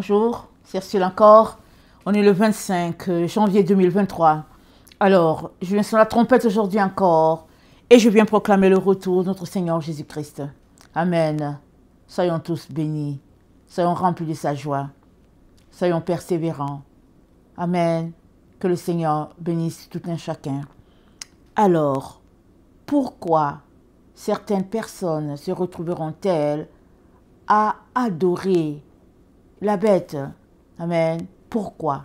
Bonjour, c'est merci encore. On est le 25 euh, janvier 2023. Alors, je viens sur la trompette aujourd'hui encore et je viens proclamer le retour de notre Seigneur Jésus-Christ. Amen. Soyons tous bénis. Soyons remplis de sa joie. Soyons persévérants. Amen. Que le Seigneur bénisse tout un chacun. Alors, pourquoi certaines personnes se retrouveront-elles à adorer la bête. Amen. Pourquoi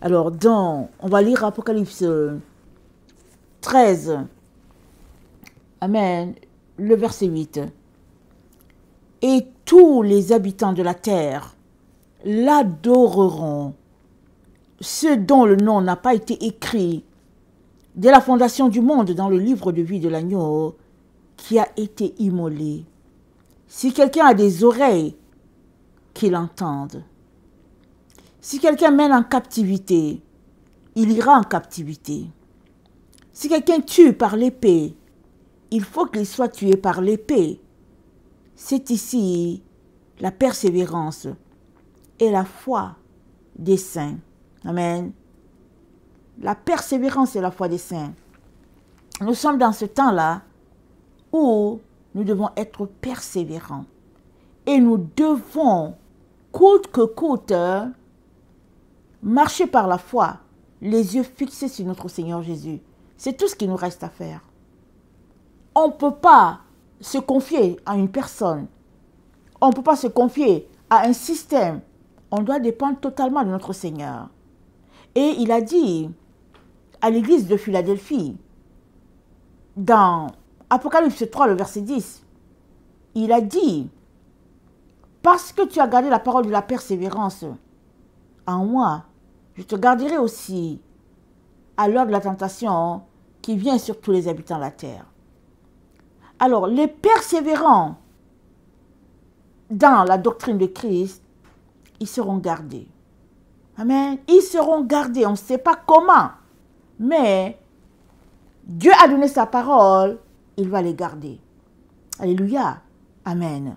Alors, dans, on va lire Apocalypse 13. Euh, Amen. Le verset 8. Et tous les habitants de la terre l'adoreront. Ce dont le nom n'a pas été écrit dès la fondation du monde dans le livre de vie de l'agneau qui a été immolé. Si quelqu'un a des oreilles qu'il entende. Si quelqu'un mène en captivité, il ira en captivité. Si quelqu'un tue par l'épée, il faut qu'il soit tué par l'épée. C'est ici la persévérance et la foi des saints. Amen. La persévérance et la foi des saints. Nous sommes dans ce temps-là où nous devons être persévérants et nous devons coûte que coûte, marcher par la foi, les yeux fixés sur notre Seigneur Jésus. C'est tout ce qui nous reste à faire. On ne peut pas se confier à une personne. On ne peut pas se confier à un système. On doit dépendre totalement de notre Seigneur. Et il a dit à l'église de Philadelphie, dans Apocalypse 3, le verset 10, il a dit, parce que tu as gardé la parole de la persévérance en moi, je te garderai aussi à l'heure de la tentation qui vient sur tous les habitants de la terre. Alors, les persévérants dans la doctrine de Christ, ils seront gardés. Amen. Ils seront gardés. On ne sait pas comment. Mais Dieu a donné sa parole. Il va les garder. Alléluia. Amen.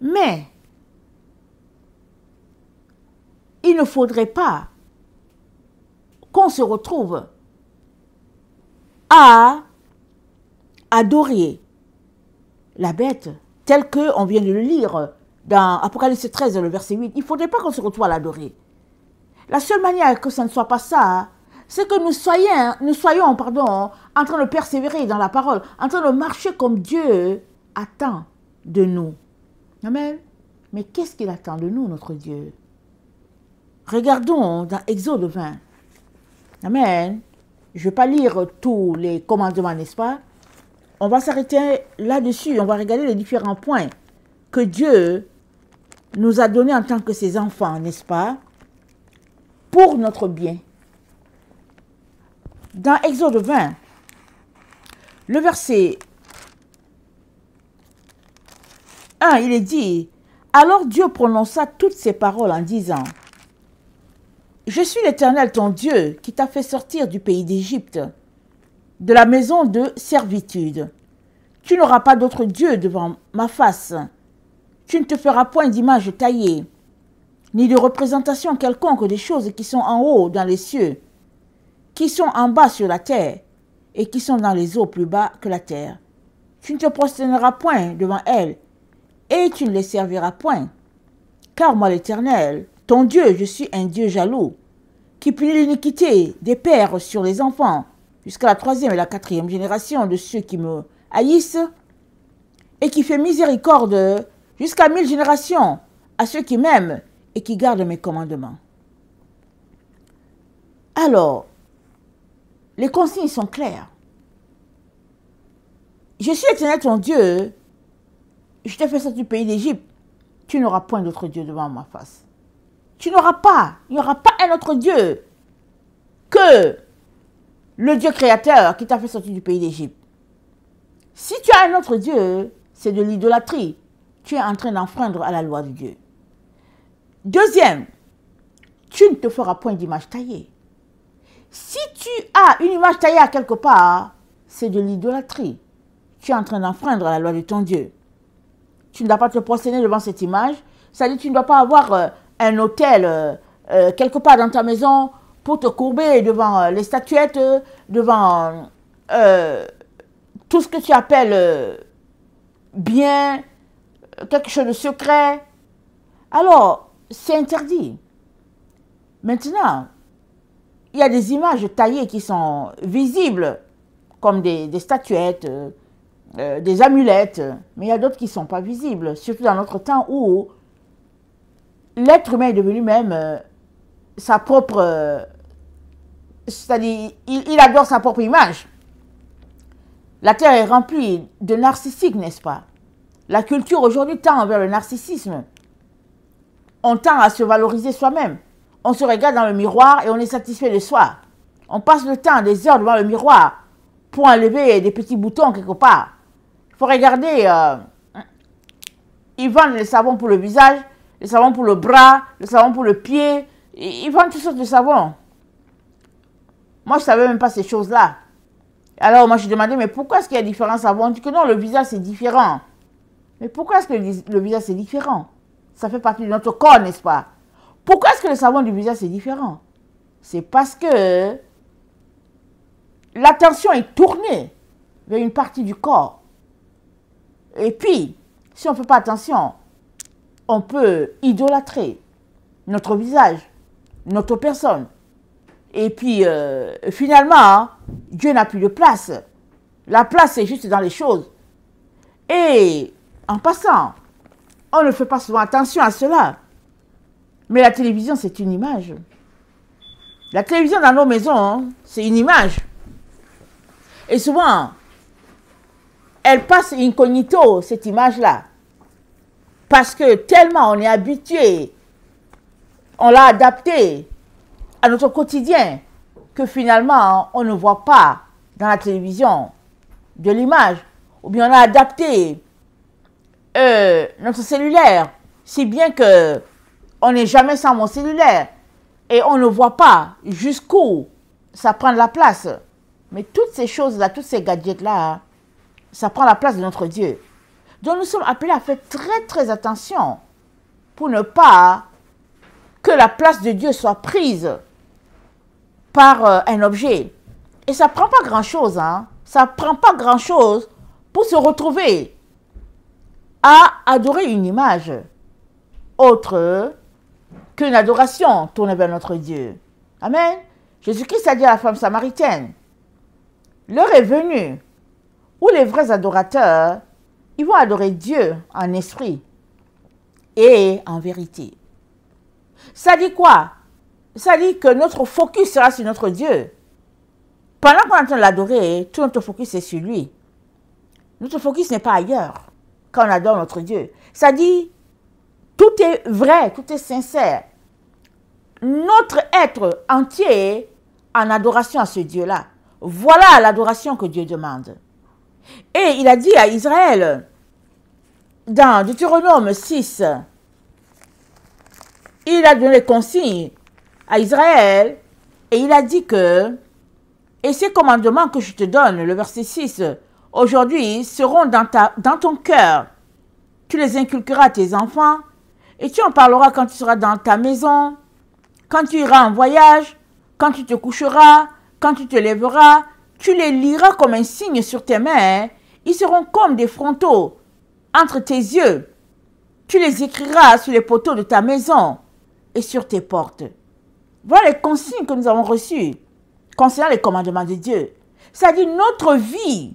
Mais il ne faudrait pas qu'on se retrouve à adorer la bête telle qu'on vient de le lire dans Apocalypse 13, le verset 8. Il ne faudrait pas qu'on se retrouve à l'adorer. La seule manière que ça ne soit pas ça, c'est que nous soyons, nous soyons pardon, en train de persévérer dans la parole, en train de marcher comme Dieu attend de nous. Amen. Mais qu'est-ce qu'il attend de nous, notre Dieu Regardons dans Exode 20. Amen. Je ne vais pas lire tous les commandements, n'est-ce pas On va s'arrêter là-dessus. On va regarder les différents points que Dieu nous a donnés en tant que ses enfants, n'est-ce pas Pour notre bien. Dans Exode 20, le verset 1, il est dit, alors Dieu prononça toutes ces paroles en disant, Je suis l'Éternel ton Dieu qui t'a fait sortir du pays d'Égypte, de la maison de servitude. Tu n'auras pas d'autre Dieu devant ma face. Tu ne te feras point d'image taillée, ni de représentation quelconque des choses qui sont en haut dans les cieux, qui sont en bas sur la terre, et qui sont dans les eaux plus bas que la terre. Tu ne te prosterneras point devant elles, et tu ne les serviras point. Car moi l'Éternel, ton Dieu, je suis un Dieu jaloux, qui punit l'iniquité des pères sur les enfants, jusqu'à la troisième et la quatrième génération de ceux qui me haïssent, et qui fait miséricorde jusqu'à mille générations à ceux qui m'aiment et qui gardent mes commandements. Alors, les consignes sont claires. Je suis éternel ton Dieu je t'ai fait sortir du pays d'Égypte. Tu n'auras point d'autre Dieu devant ma face. Tu n'auras pas, il n'y aura pas un autre Dieu que le Dieu créateur qui t'a fait sortir du pays d'Égypte. Si tu as un autre Dieu, c'est de l'idolâtrie. Tu es en train d'enfreindre à la loi de Dieu. Deuxième, tu ne te feras point d'image taillée. Si tu as une image taillée à quelque part, c'est de l'idolâtrie. Tu es en train d'enfreindre la loi de ton Dieu tu ne dois pas te procéder devant cette image. C'est-à-dire tu ne dois pas avoir euh, un hôtel euh, euh, quelque part dans ta maison pour te courber devant les statuettes, devant tout ce que tu appelles bien, quelque chose de secret. Alors, c'est interdit. Maintenant, il y a des images taillées qui sont visibles, comme des statuettes, euh, des amulettes, mais il y a d'autres qui ne sont pas visibles, surtout dans notre temps où l'être humain est devenu même euh, sa propre... Euh, c'est-à-dire, il, il, adore sa propre image. La Terre est remplie de narcissiques, n'est-ce pas La culture aujourd'hui tend vers le narcissisme. On tend à se valoriser soi-même. On se regarde dans le miroir et on est satisfait de soi. On passe le temps, des heures devant le miroir pour enlever des petits boutons quelque part faut regarder ils euh, vendent le savon pour le visage, le savon pour le bras, le savon pour le pied. Ils vendent toutes sortes de savons. Moi, je ne savais même pas ces choses-là. Alors, moi, je demandais, mais pourquoi est-ce qu'il y a différents savons On dit que non, le visage, c'est différent. Mais pourquoi est-ce que le visage, c'est différent Ça fait partie de notre corps, n'est-ce pas Pourquoi est-ce que le savon du visage, c'est différent C'est parce que l'attention est tournée vers une partie du corps. Et puis, si on ne fait pas attention, on peut idolâtrer notre visage, notre personne. Et puis, euh, finalement, hein, Dieu n'a plus de place. La place est juste dans les choses. Et en passant, on ne fait pas souvent attention à cela. Mais la télévision, c'est une image. La télévision dans nos maisons, hein, c'est une image. Et souvent, elle passe incognito, cette image-là. Parce que tellement on est habitué, on l'a adapté à notre quotidien, que finalement, on ne voit pas dans la télévision de l'image. Ou bien on a adapté euh, notre cellulaire, si bien que on n'est jamais sans mon cellulaire. Et on ne voit pas jusqu'où ça prend de la place. Mais toutes ces choses-là, tous ces gadgets-là, ça prend la place de notre Dieu. Donc nous sommes appelés à faire très très attention pour ne pas que la place de Dieu soit prise par euh, un objet. Et ça prend pas grand-chose, hein. Ça prend pas grand-chose pour se retrouver à adorer une image autre qu'une adoration tournée vers notre Dieu. Amen. Jésus-Christ a dit à la femme samaritaine, l'heure est venue où les vrais adorateurs, ils vont adorer Dieu en esprit et en vérité. Ça dit quoi Ça dit que notre focus sera sur notre Dieu. Pendant qu'on est l'adorer, tout notre focus est sur lui. Notre focus n'est pas ailleurs quand on adore notre Dieu. Ça dit, tout est vrai, tout est sincère. Notre être entier en adoration à ce Dieu-là. Voilà l'adoration que Dieu demande. Et il a dit à Israël, dans Deutéronome 6, il a donné consigne à Israël et il a dit que, et ces commandements que je te donne, le verset 6, aujourd'hui seront dans, ta, dans ton cœur. Tu les inculqueras à tes enfants et tu en parleras quand tu seras dans ta maison, quand tu iras en voyage, quand tu te coucheras, quand tu te lèveras, tu les liras comme un signe sur tes mains. Ils seront comme des frontaux entre tes yeux. Tu les écriras sur les poteaux de ta maison et sur tes portes. Voilà les consignes que nous avons reçues concernant les commandements de Dieu. C'est-à-dire notre vie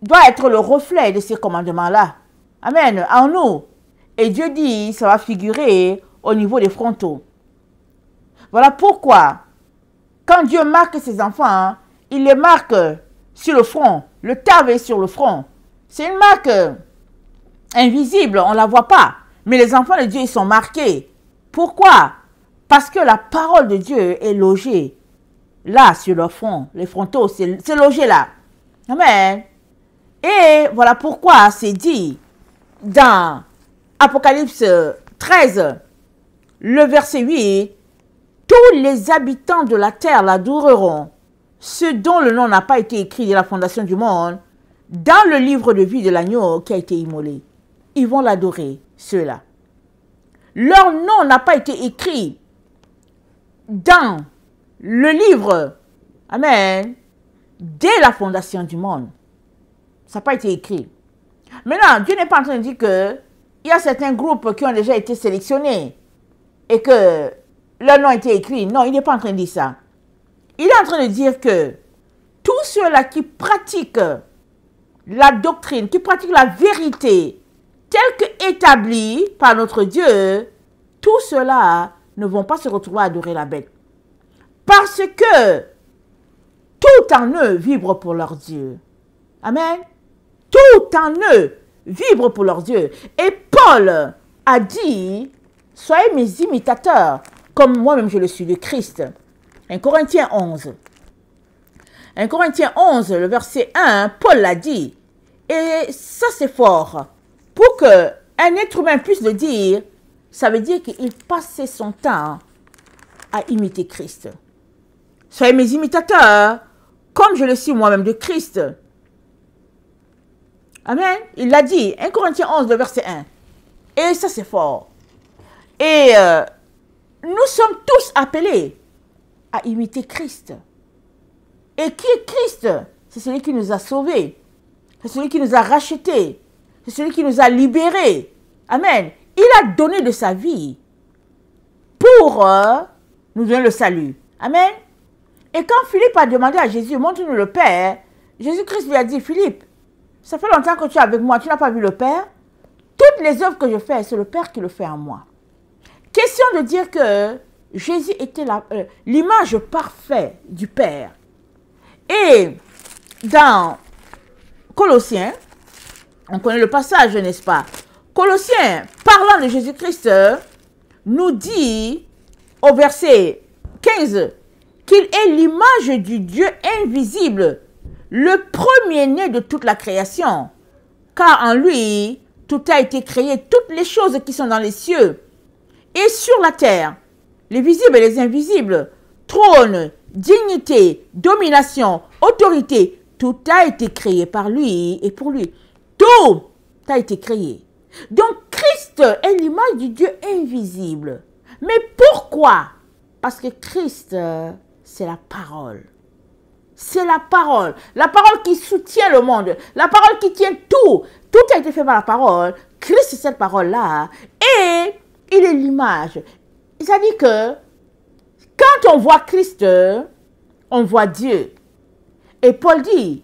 doit être le reflet de ces commandements-là. Amen. En nous. Et Dieu dit, ça va figurer au niveau des frontaux. Voilà pourquoi, quand Dieu marque ses enfants, il les marque sur le front. Le tave est sur le front. C'est une marque invisible, on ne la voit pas. Mais les enfants de Dieu, ils sont marqués. Pourquoi Parce que la parole de Dieu est logée là, sur le front. Les frontaux, c'est logé là. Amen. Et voilà pourquoi c'est dit dans Apocalypse 13, le verset 8, tous les habitants de la terre l'adoreront ce dont le nom n'a pas été écrit Dès la fondation du monde, dans le livre de vie de l'agneau qui a été immolé. Ils vont l'adorer, ceux-là. Leur nom n'a pas été écrit dans le livre, Amen, dès la fondation du monde. Ça n'a pas été écrit. Maintenant, Dieu n'est pas en train de dire que il y a certains groupes qui ont déjà été sélectionnés et que leur nom a été écrit. Non, il n'est pas en train de dire ça. Il est en train de dire que tous ceux-là qui pratiquent la doctrine, qui pratiquent la vérité telle que par notre Dieu, tous ceux-là ne vont pas se retrouver à adorer la bête. Parce que tout en eux vibre pour leur Dieu. Amen. Tout en eux vibre pour leur Dieu. Et Paul a dit, soyez mes imitateurs, comme moi-même je le suis de Christ. 1 Corinthiens 11. 1 Corinthiens 11, le verset 1, Paul l'a dit. Et ça, c'est fort. Pour que un être humain puisse le dire, ça veut dire qu'il passait son temps à imiter Christ. Soyez mes imitateurs, comme je le suis moi-même de Christ. Amen. Il l'a dit, 1 Corinthiens 11, le verset 1. Et ça, c'est fort. Et euh, nous sommes tous appelés imiter Christ. Et qui est Christ C'est celui qui nous a sauvés. C'est celui qui nous a rachetés. C'est celui qui nous a libérés. Amen. Il a donné de sa vie pour euh, nous donner le salut. Amen. Et quand Philippe a demandé à Jésus, montre-nous le Père, Jésus-Christ lui a dit, Philippe, ça fait longtemps que tu es avec moi, tu n'as pas vu le Père. Toutes les œuvres que je fais, c'est le Père qui le fait en moi. Question de dire que Jésus était euh, l'image parfaite du Père. Et dans Colossiens, on connaît le passage, n'est-ce pas Colossiens, parlant de Jésus-Christ, nous dit au verset 15 qu'il est l'image du Dieu invisible, le premier-né de toute la création, car en lui, tout a été créé, toutes les choses qui sont dans les cieux et sur la terre, les visibles et les invisibles, trône, dignité, domination, autorité, tout a été créé par lui et pour lui. Tout a été créé. Donc Christ est l'image du Dieu invisible. Mais pourquoi Parce que Christ, c'est la parole. C'est la parole. La parole qui soutient le monde. La parole qui tient tout. Tout a été fait par la parole. Christ, cette parole-là. Et il est l'image. Il à dit que quand on voit Christ, on voit Dieu. Et Paul dit,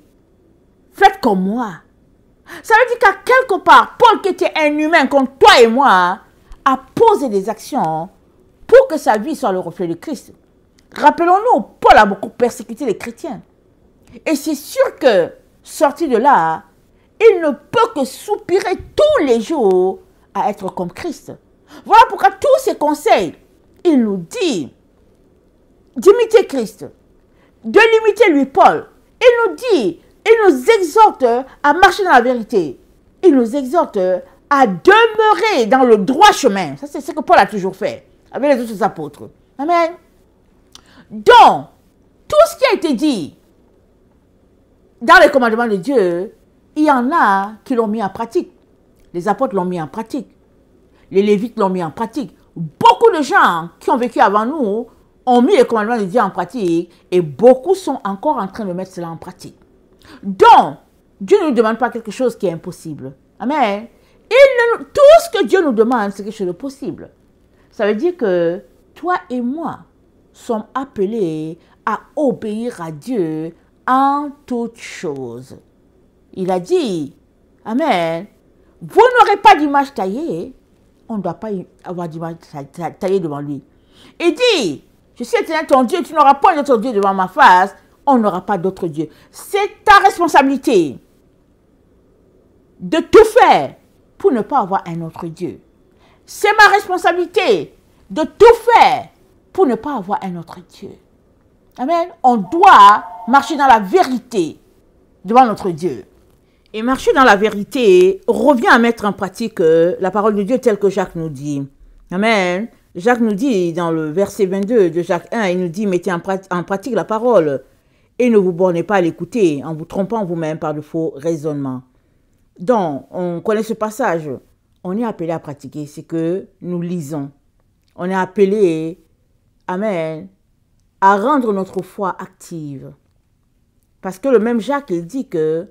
faites comme moi. Ça veut dire qu'à quelque part, Paul qui était un humain comme toi et moi, a posé des actions pour que sa vie soit le reflet de Christ. Rappelons-nous, Paul a beaucoup persécuté les chrétiens. Et c'est sûr que, sorti de là, il ne peut que soupirer tous les jours à être comme Christ. Voilà pourquoi tous ces conseils, il nous dit d'imiter Christ, de l'imiter lui Paul. Il nous dit, il nous exhorte à marcher dans la vérité. Il nous exhorte à demeurer dans le droit chemin. Ça, c'est ce que Paul a toujours fait avec les autres apôtres. Amen. Donc, tout ce qui a été dit dans les commandements de Dieu, il y en a qui l'ont mis en pratique. Les apôtres l'ont mis en pratique les Lévites l'ont mis en pratique. Beaucoup de gens qui ont vécu avant nous ont mis les commandements de Dieu en pratique et beaucoup sont encore en train de mettre cela en pratique. Donc, Dieu ne nous demande pas quelque chose qui est impossible. Amen. Il tout ce que Dieu nous demande, c'est quelque chose de possible. Ça veut dire que toi et moi sommes appelés à obéir à Dieu en toutes choses. Il a dit, Amen, vous n'aurez pas d'image taillée, on ne doit pas avoir du mal taillé devant lui. Et dit, je suis éternel ton Dieu, tu n'auras pas d'autre Dieu devant ma face, on n'aura pas d'autre Dieu. C'est ta responsabilité de tout faire pour ne pas avoir un autre Dieu. C'est ma responsabilité de tout faire pour ne pas avoir un autre Dieu. Amen. On doit marcher dans la vérité devant notre Dieu. Et marcher dans la vérité revient à mettre en pratique euh, la parole de Dieu telle que Jacques nous dit. Amen. Jacques nous dit dans le verset 22 de Jacques 1, il nous dit mettez en, pratique la parole et ne vous bornez pas à l'écouter en vous trompant vous-même par de faux raisonnements. Donc, on connaît ce passage. On est appelé à pratiquer ce que nous lisons. On est appelé, Amen, à rendre notre foi active. Parce que le même Jacques, il dit que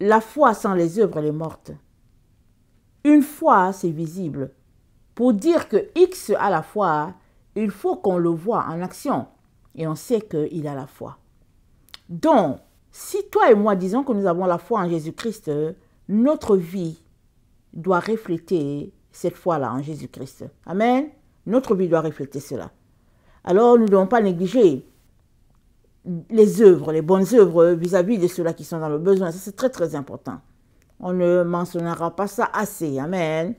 la foi sans les œuvres, elle est morte. Une foi, c'est visible. Pour dire que X a la foi, il faut qu'on le voit en action et on sait qu'il a la foi. Donc, si toi et moi disons que nous avons la foi en Jésus-Christ, notre vie doit refléter cette foi-là en Jésus-Christ. Amen. Notre vie doit refléter cela. Alors, nous ne devons pas négliger les œuvres, les bonnes œuvres vis-à-vis de ceux-là qui sont dans le besoin. Ça, c'est très, très important. On ne mentionnera pas ça assez. Amen.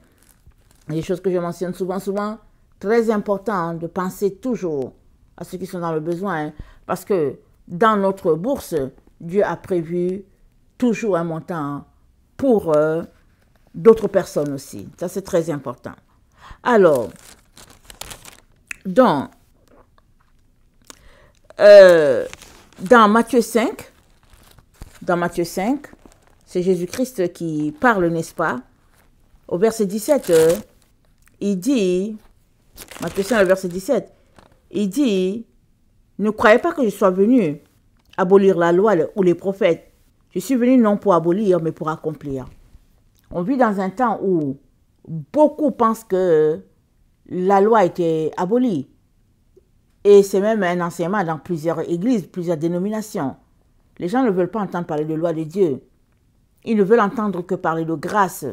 Les choses que je mentionne souvent, souvent, très important de penser toujours à ceux qui sont dans le besoin. Parce que dans notre bourse, Dieu a prévu toujours un montant pour euh, d'autres personnes aussi. Ça, c'est très important. Alors, donc, euh, dans Matthieu 5, dans Matthieu 5, c'est Jésus-Christ qui parle, n'est-ce pas Au verset 17, euh, il dit, Matthieu 5, verset 17, il dit, ne croyez pas que je sois venu abolir la loi ou les prophètes. Je suis venu non pour abolir, mais pour accomplir. On vit dans un temps où beaucoup pensent que la loi a été abolie. Et c'est même un enseignement dans plusieurs églises, plusieurs dénominations. Les gens ne veulent pas entendre parler de loi de Dieu. Ils ne veulent entendre que parler de grâce.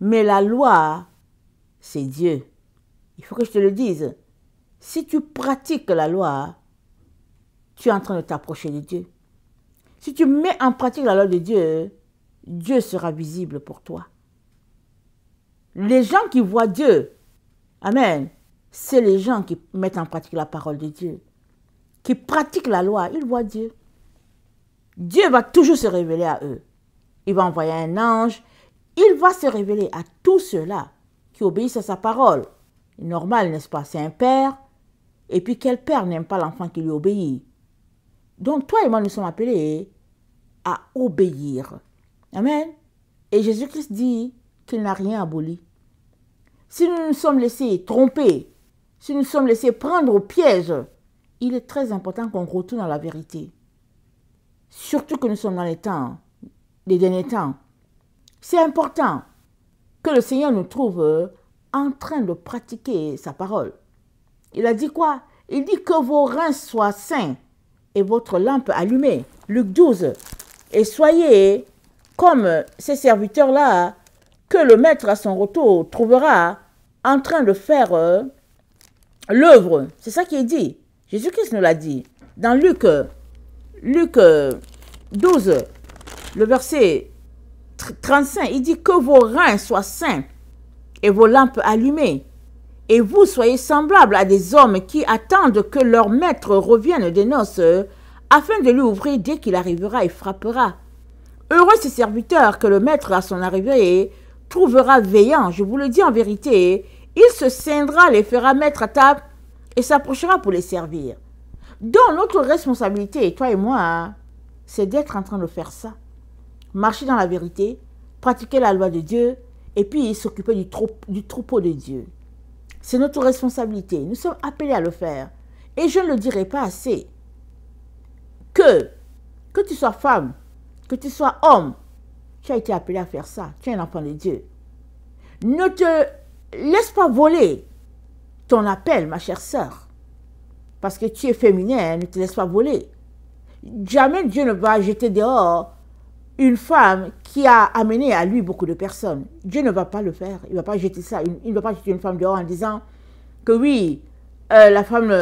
Mais la loi, c'est Dieu. Il faut que je te le dise. Si tu pratiques la loi, tu es en train de t'approcher de Dieu. Si tu mets en pratique la loi de Dieu, Dieu sera visible pour toi. Les gens qui voient Dieu, Amen, c'est les gens qui mettent en pratique la parole de Dieu, qui pratiquent la loi, ils voient Dieu. Dieu va toujours se révéler à eux. Il va envoyer un ange. Il va se révéler à tous ceux-là qui obéissent à sa parole. Normal, n'est-ce pas C'est un père. Et puis quel père n'aime pas l'enfant qui lui obéit Donc toi et moi, nous sommes appelés à obéir. Amen. Et Jésus-Christ dit qu'il n'a rien aboli. Si nous nous sommes laissés tromper si nous sommes laissés prendre au piège, il est très important qu'on retourne à la vérité. Surtout que nous sommes dans les temps, les derniers temps. C'est important que le Seigneur nous trouve euh, en train de pratiquer sa parole. Il a dit quoi Il dit que vos reins soient sains et votre lampe allumée. Luc 12. Et soyez comme ces serviteurs-là que le maître à son retour trouvera en train de faire euh, l'œuvre. C'est ça qui est dit. Jésus-Christ nous l'a dit. Dans Luc, Luc 12, euh, le verset 35, il dit que vos reins soient saints et vos lampes allumées. Et vous soyez semblables à des hommes qui attendent que leur maître revienne des noces euh, afin de lui ouvrir dès qu'il arrivera et frappera. Heureux ces serviteurs que le maître à son arrivée trouvera veillant. Je vous le dis en vérité, il se scindra, les fera mettre à table et s'approchera pour les servir. Donc notre responsabilité, toi et moi, hein, c'est d'être en train de faire ça. Marcher dans la vérité, pratiquer la loi de Dieu et puis s'occuper du, du troupeau de Dieu. C'est notre responsabilité. Nous sommes appelés à le faire. Et je ne le dirai pas assez. Que, que tu sois femme, que tu sois homme, tu as été appelé à faire ça. Tu es un enfant de Dieu. Ne te laisse pas voler ton appel, ma chère sœur. Parce que tu es féminin, ne te laisse pas voler. Jamais Dieu ne va jeter dehors une femme qui a amené à lui beaucoup de personnes. Dieu ne va pas le faire. Il ne va pas jeter ça. Il ne va pas jeter une femme dehors en disant que oui, euh, la femme,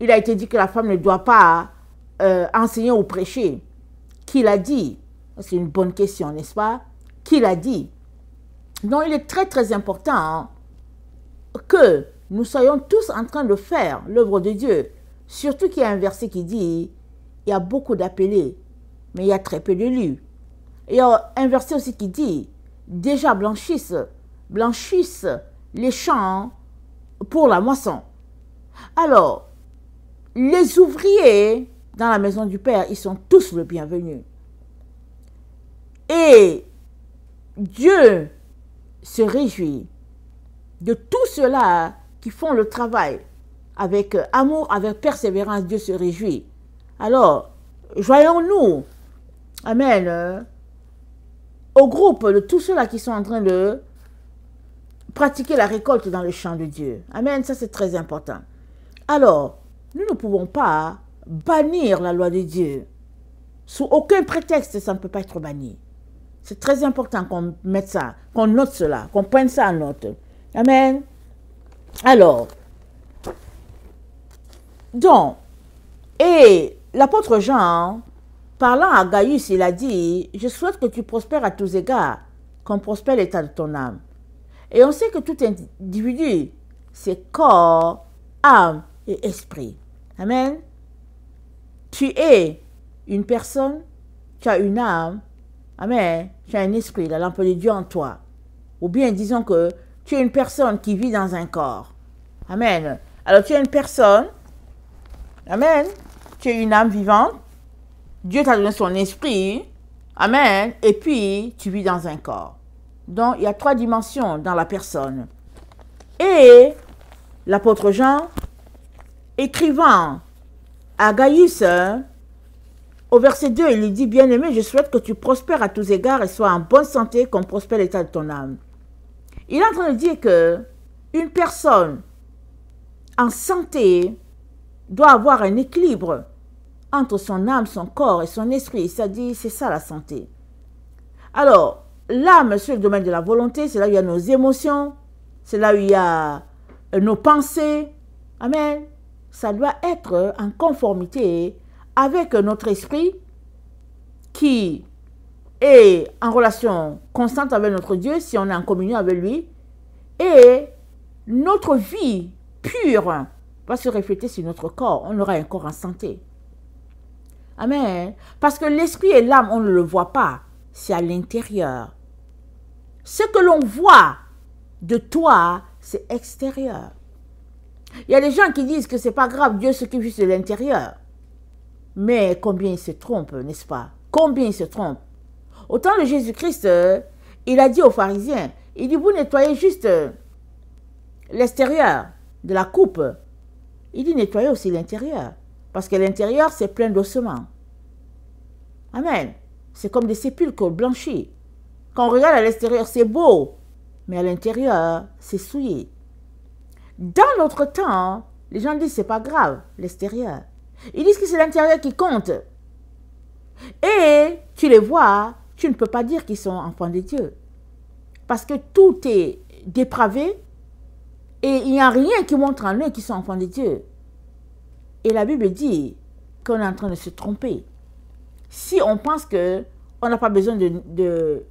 il a été dit que la femme ne doit pas euh, enseigner ou prêcher. Qui l'a dit C'est une bonne question, n'est-ce pas Qui l'a dit Donc, il est très, très important que nous soyons tous en train de faire l'œuvre de Dieu. Surtout qu'il y a un verset qui dit, il y a beaucoup d'appelés, mais il y a très peu de lus. Il y a un verset aussi qui dit, déjà blanchissent, blanchissent les champs pour la moisson. Alors, les ouvriers dans la maison du Père, ils sont tous le bienvenu. Et Dieu se réjouit de tous ceux-là qui font le travail avec euh, amour, avec persévérance, Dieu se réjouit. Alors, joyons nous Amen, euh, au groupe de tous ceux-là qui sont en train de pratiquer la récolte dans le champ de Dieu. Amen, ça c'est très important. Alors, nous ne pouvons pas bannir la loi de Dieu. Sous aucun prétexte, ça ne peut pas être banni. C'est très important qu'on mette ça, qu'on note cela, qu'on prenne ça en note. Amen. Alors, donc, et l'apôtre Jean, parlant à Gaius, il a dit, je souhaite que tu prospères à tous égards, qu'on prospère l'état de ton âme. Et on sait que tout individu, c'est corps, âme et esprit. Amen. Tu es une personne, tu as une âme, Amen, tu as un esprit, la lampe de Dieu en toi. Ou bien disons que tu es une personne qui vit dans un corps. Amen. Alors tu es une personne. Amen. Tu es une âme vivante. Dieu t'a donné son esprit. Amen. Et puis, tu vis dans un corps. Donc, il y a trois dimensions dans la personne. Et l'apôtre Jean, écrivant à Gaius, au verset 2, il lui dit, Bien-aimé, je souhaite que tu prospères à tous égards et sois en bonne santé, qu'on prospère l'état de ton âme. Il est en train de dire que une personne en santé doit avoir un équilibre entre son âme, son corps et son esprit. C'est-à-dire, c'est ça la santé. Alors, l'âme, c'est le domaine de la volonté, c'est là où il y a nos émotions, c'est là où il y a euh, nos pensées. Amen. Ça doit être en conformité avec notre esprit qui et en relation constante avec notre Dieu, si on est en communion avec lui, et notre vie pure va se refléter sur notre corps. On aura un corps en santé. Amen. Parce que l'esprit et l'âme, on ne le voit pas. C'est à l'intérieur. Ce que l'on voit de toi, c'est extérieur. Il y a des gens qui disent que c'est pas grave, Dieu s'occupe juste de l'intérieur. Mais combien ils se trompent, n'est-ce pas Combien ils se trompent au temps de Jésus-Christ, euh, il a dit aux pharisiens, il dit, vous nettoyez juste euh, l'extérieur de la coupe. Il dit, nettoyez aussi l'intérieur. Parce que l'intérieur, c'est plein d'ossements. Amen. C'est comme des sépulcres blanchis. Quand on regarde à l'extérieur, c'est beau. Mais à l'intérieur, c'est souillé. Dans notre temps, les gens disent, c'est pas grave, l'extérieur. Ils disent que c'est l'intérieur qui compte. Et tu les vois, tu ne peux pas dire qu'ils sont enfants de Dieu. Parce que tout est dépravé et il n'y a rien qui montre en eux qu'ils sont enfants de Dieu. Et la Bible dit qu'on est en train de se tromper. Si on pense qu'on n'a pas besoin de, de,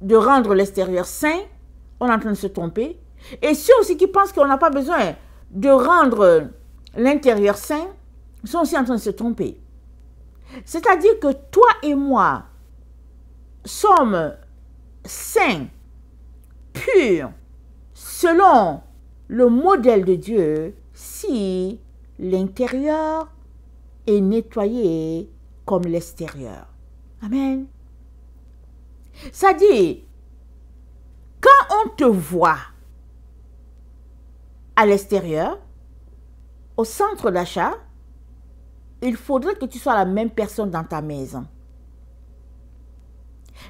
de rendre l'extérieur sain, on est en train de se tromper. Et ceux aussi qui pensent qu'on n'a pas besoin de rendre l'intérieur sain, sont aussi en train de se tromper. C'est-à-dire que toi et moi, sommes saints, purs, selon le modèle de Dieu, si l'intérieur est nettoyé comme l'extérieur. Amen. Ça dit, quand on te voit à l'extérieur, au centre d'achat, il faudrait que tu sois la même personne dans ta maison.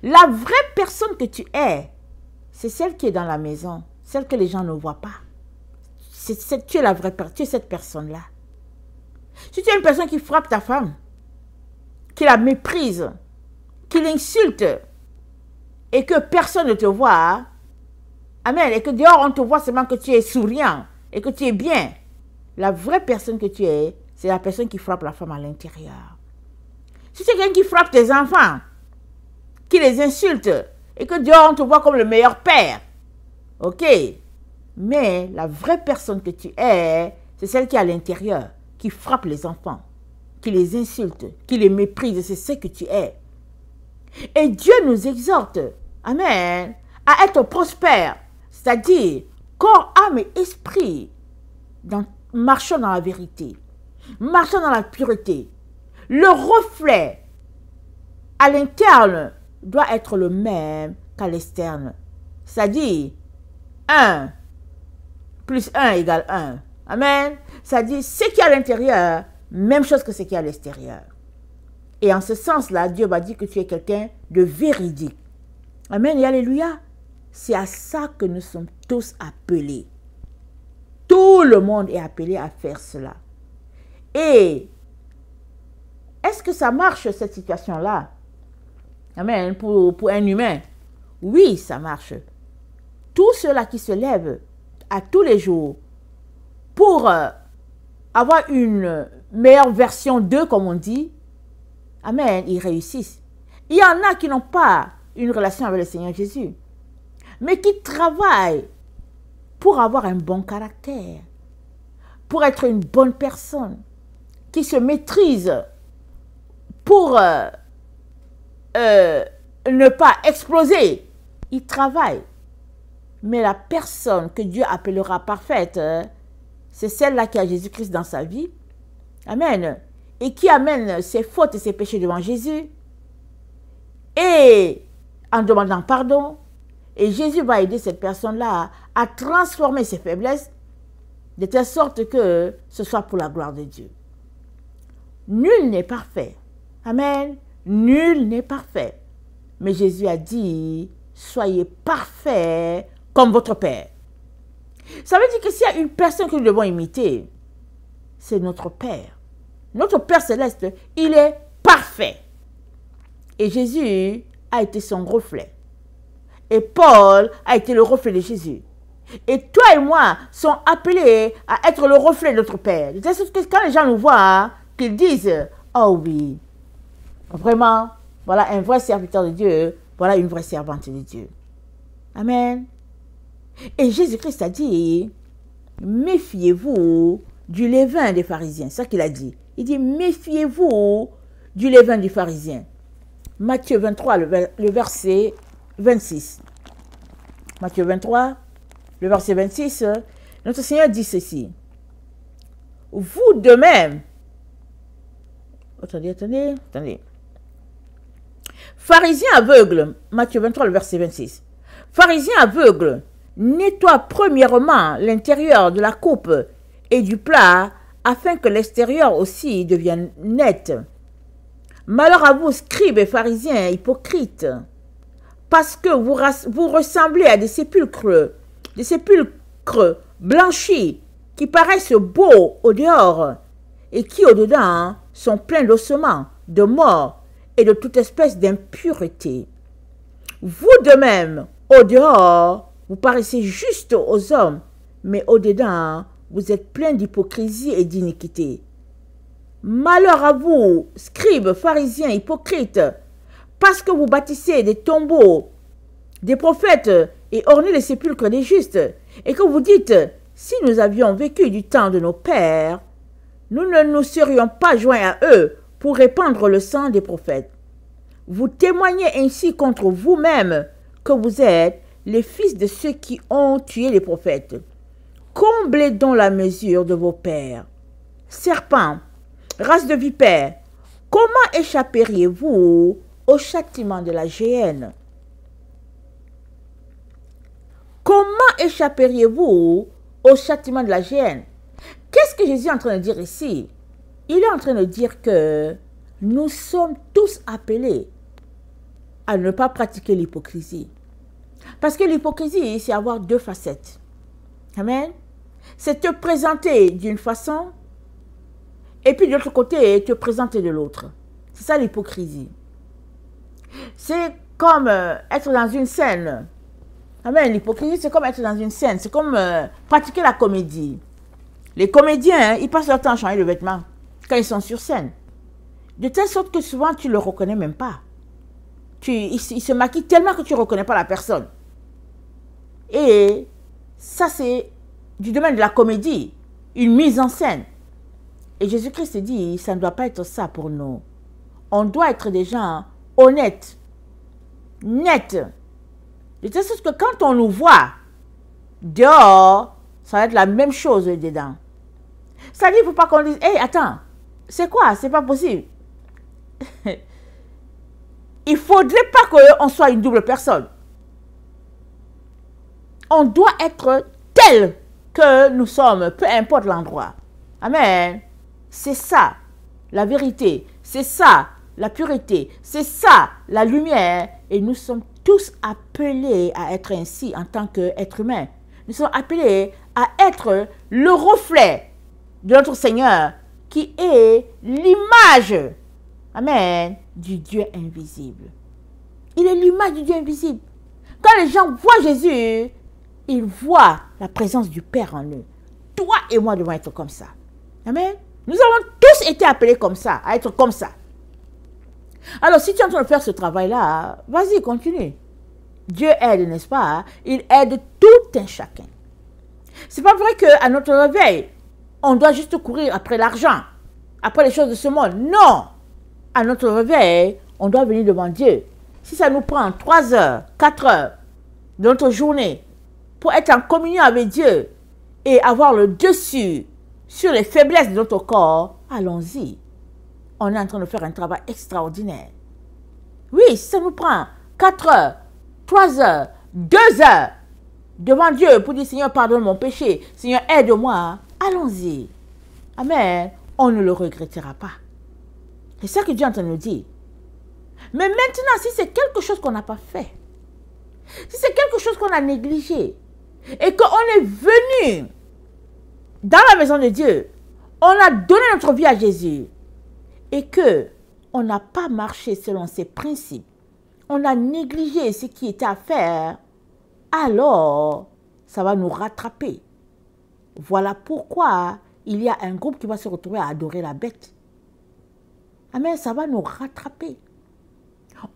La vraie personne que tu es, c'est celle qui est dans la maison, celle que les gens ne voient pas. C tu es la vraie personne, cette personne-là. Si tu es une personne qui frappe ta femme, qui la méprise, qui l'insulte, et que personne ne te voit, Amen, et que dehors on te voit seulement que tu es souriant et que tu es bien, la vraie personne que tu es, c'est la personne qui frappe la femme à l'intérieur. Si tu es quelqu'un qui frappe tes enfants, qui les insulte. Et que Dieu, on te voit comme le meilleur père. OK Mais la vraie personne que tu es, c'est celle qui est à l'intérieur, qui frappe les enfants, qui les insulte, qui les méprise. C'est ce que tu es. Et Dieu nous exhorte, Amen, à être prospère, c'est-à-dire corps, âme et esprit, dans, dans la vérité, marchant dans la pureté. Le reflet à l'interne doit être le même qu'à l'externe. Ça dit, 1 plus 1 égale 1. Amen. Ça dit, ce qui est à l'intérieur, même chose que ce qui est à l'extérieur. Et en ce sens-là, Dieu m'a dit que tu es quelqu'un de véridique. Amen et Alléluia. C'est à ça que nous sommes tous appelés. Tout le monde est appelé à faire cela. Et est-ce que ça marche, cette situation-là Amen. Pour, pour un humain. Oui, ça marche. Tous ceux-là qui se lèvent à tous les jours pour euh, avoir une meilleure version d'eux, comme on dit, Amen, ils réussissent. Il y en a qui n'ont pas une relation avec le Seigneur Jésus, mais qui travaillent pour avoir un bon caractère, pour être une bonne personne, qui se maîtrise pour euh, euh, ne pas exploser. Il travaille. Mais la personne que Dieu appellera parfaite, euh, c'est celle-là qui a Jésus-Christ dans sa vie. Amen. Et qui amène ses fautes et ses péchés devant Jésus. Et en demandant pardon. Et Jésus va aider cette personne-là à transformer ses faiblesses de telle sorte que ce soit pour la gloire de Dieu. Nul n'est parfait. Amen. Nul n'est parfait. Mais Jésus a dit, soyez parfaits comme votre Père. Ça veut dire que s'il y a une personne que nous devons imiter, c'est notre Père. Notre Père céleste, il est parfait. Et Jésus a été son reflet. Et Paul a été le reflet de Jésus. Et toi et moi sommes appelés à être le reflet de notre Père. que quand les gens nous voient, qu'ils disent, oh oui, Vraiment, voilà un vrai serviteur de Dieu, voilà une vraie servante de Dieu. Amen. Et Jésus-Christ a dit, méfiez-vous du levain des pharisiens. C'est ça qu'il a dit. Il dit, méfiez-vous du levain des pharisiens. Matthieu 23, le, verset 26. Matthieu 23, le verset 26, notre Seigneur dit ceci. Vous de même. Attendez, attendez, attendez. Pharisien aveugle, Matthieu 23, verset 26. Pharisien aveugle, nettoie premièrement l'intérieur de la coupe et du plat afin que l'extérieur aussi devienne net. Malheur à vous, scribes et pharisiens hypocrites, parce que vous, vous ressemblez à des sépulcres, des sépulcres blanchis qui paraissent beaux au dehors et qui au dedans sont pleins d'ossements, de morts de toute espèce d'impureté. Vous de même, au dehors, vous paraissez juste aux hommes, mais au dedans, vous êtes plein d'hypocrisie et d'iniquité. Malheur à vous, scribes, pharisiens, hypocrites, parce que vous bâtissez des tombeaux, des prophètes et ornez les sépulcres des justes, et que vous dites, si nous avions vécu du temps de nos pères, nous ne nous serions pas joints à eux pour répandre le sang des prophètes. Vous témoignez ainsi contre vous-même que vous êtes les fils de ceux qui ont tué les prophètes. Comblez donc la mesure de vos pères. Serpents, race de vipères, comment échapperiez-vous au châtiment de la géhenne Comment échapperiez-vous au châtiment de la géhenne Qu'est-ce que Jésus est en train de dire ici il est en train de dire que nous sommes tous appelés à ne pas pratiquer l'hypocrisie. Parce que l'hypocrisie, c'est avoir deux facettes. Amen. C'est te présenter d'une façon et puis de l'autre côté, te présenter de l'autre. C'est ça l'hypocrisie. C'est comme euh, être dans une scène. Amen. L'hypocrisie, c'est comme être dans une scène. C'est comme euh, pratiquer la comédie. Les comédiens, hein, ils passent leur temps à changer de vêtements quand ils sont sur scène. De telle sorte que souvent, tu ne le reconnais même pas. Tu, il, se maquille tellement que tu ne reconnais pas la personne. Et ça, c'est du domaine de la comédie, une mise en scène. Et Jésus-Christ dit, ça ne doit pas être ça pour nous. On doit être des gens honnêtes, nets. De telle sorte que quand on nous voit dehors, ça va être la même chose dedans. Ça dit, il ne faut pas qu'on dise, hé, attends, c'est quoi C'est pas possible. Il faudrait pas qu'on soit une double personne. On doit être tel que nous sommes, peu importe l'endroit. Amen. C'est ça, la vérité. C'est ça, la pureté. C'est ça, la lumière. Et nous sommes tous appelés à être ainsi en tant qu'êtres humains. Nous sommes appelés à être le reflet de notre Seigneur qui est l'image, Amen, du Dieu invisible. Il est l'image du Dieu invisible. Quand les gens voient Jésus, ils voient la présence du Père en eux. Toi et moi devons être comme ça. Amen. Nous avons tous été appelés comme ça, à être comme ça. Alors, si tu es en train de faire ce travail-là, vas-y, continue. Dieu aide, n'est-ce pas Il aide tout un chacun. C'est pas vrai qu'à notre réveil, on doit juste courir après l'argent, après les choses de ce monde. Non À notre réveil, on doit venir devant Dieu. Si ça nous prend 3 heures, 4 heures de notre journée pour être en communion avec Dieu et avoir le dessus sur les faiblesses de notre corps, allons-y. On est en train de faire un travail extraordinaire. Oui, si ça nous prend 4 heures, 3 heures, 2 heures devant Dieu pour dire Seigneur, pardonne mon péché, Seigneur, aide-moi, Allons-y. Amen. On ne le regrettera pas. C'est ça que Dieu est en train de nous dire. Mais maintenant, si c'est quelque chose qu'on n'a pas fait, si c'est quelque chose qu'on a négligé, et qu'on est venu dans la maison de Dieu, on a donné notre vie à Jésus, et que on n'a pas marché selon ses principes, on a négligé ce qui était à faire, alors ça va nous rattraper. Voilà pourquoi il y a un groupe qui va se retrouver à adorer la bête. Amen, ah, ça va nous rattraper.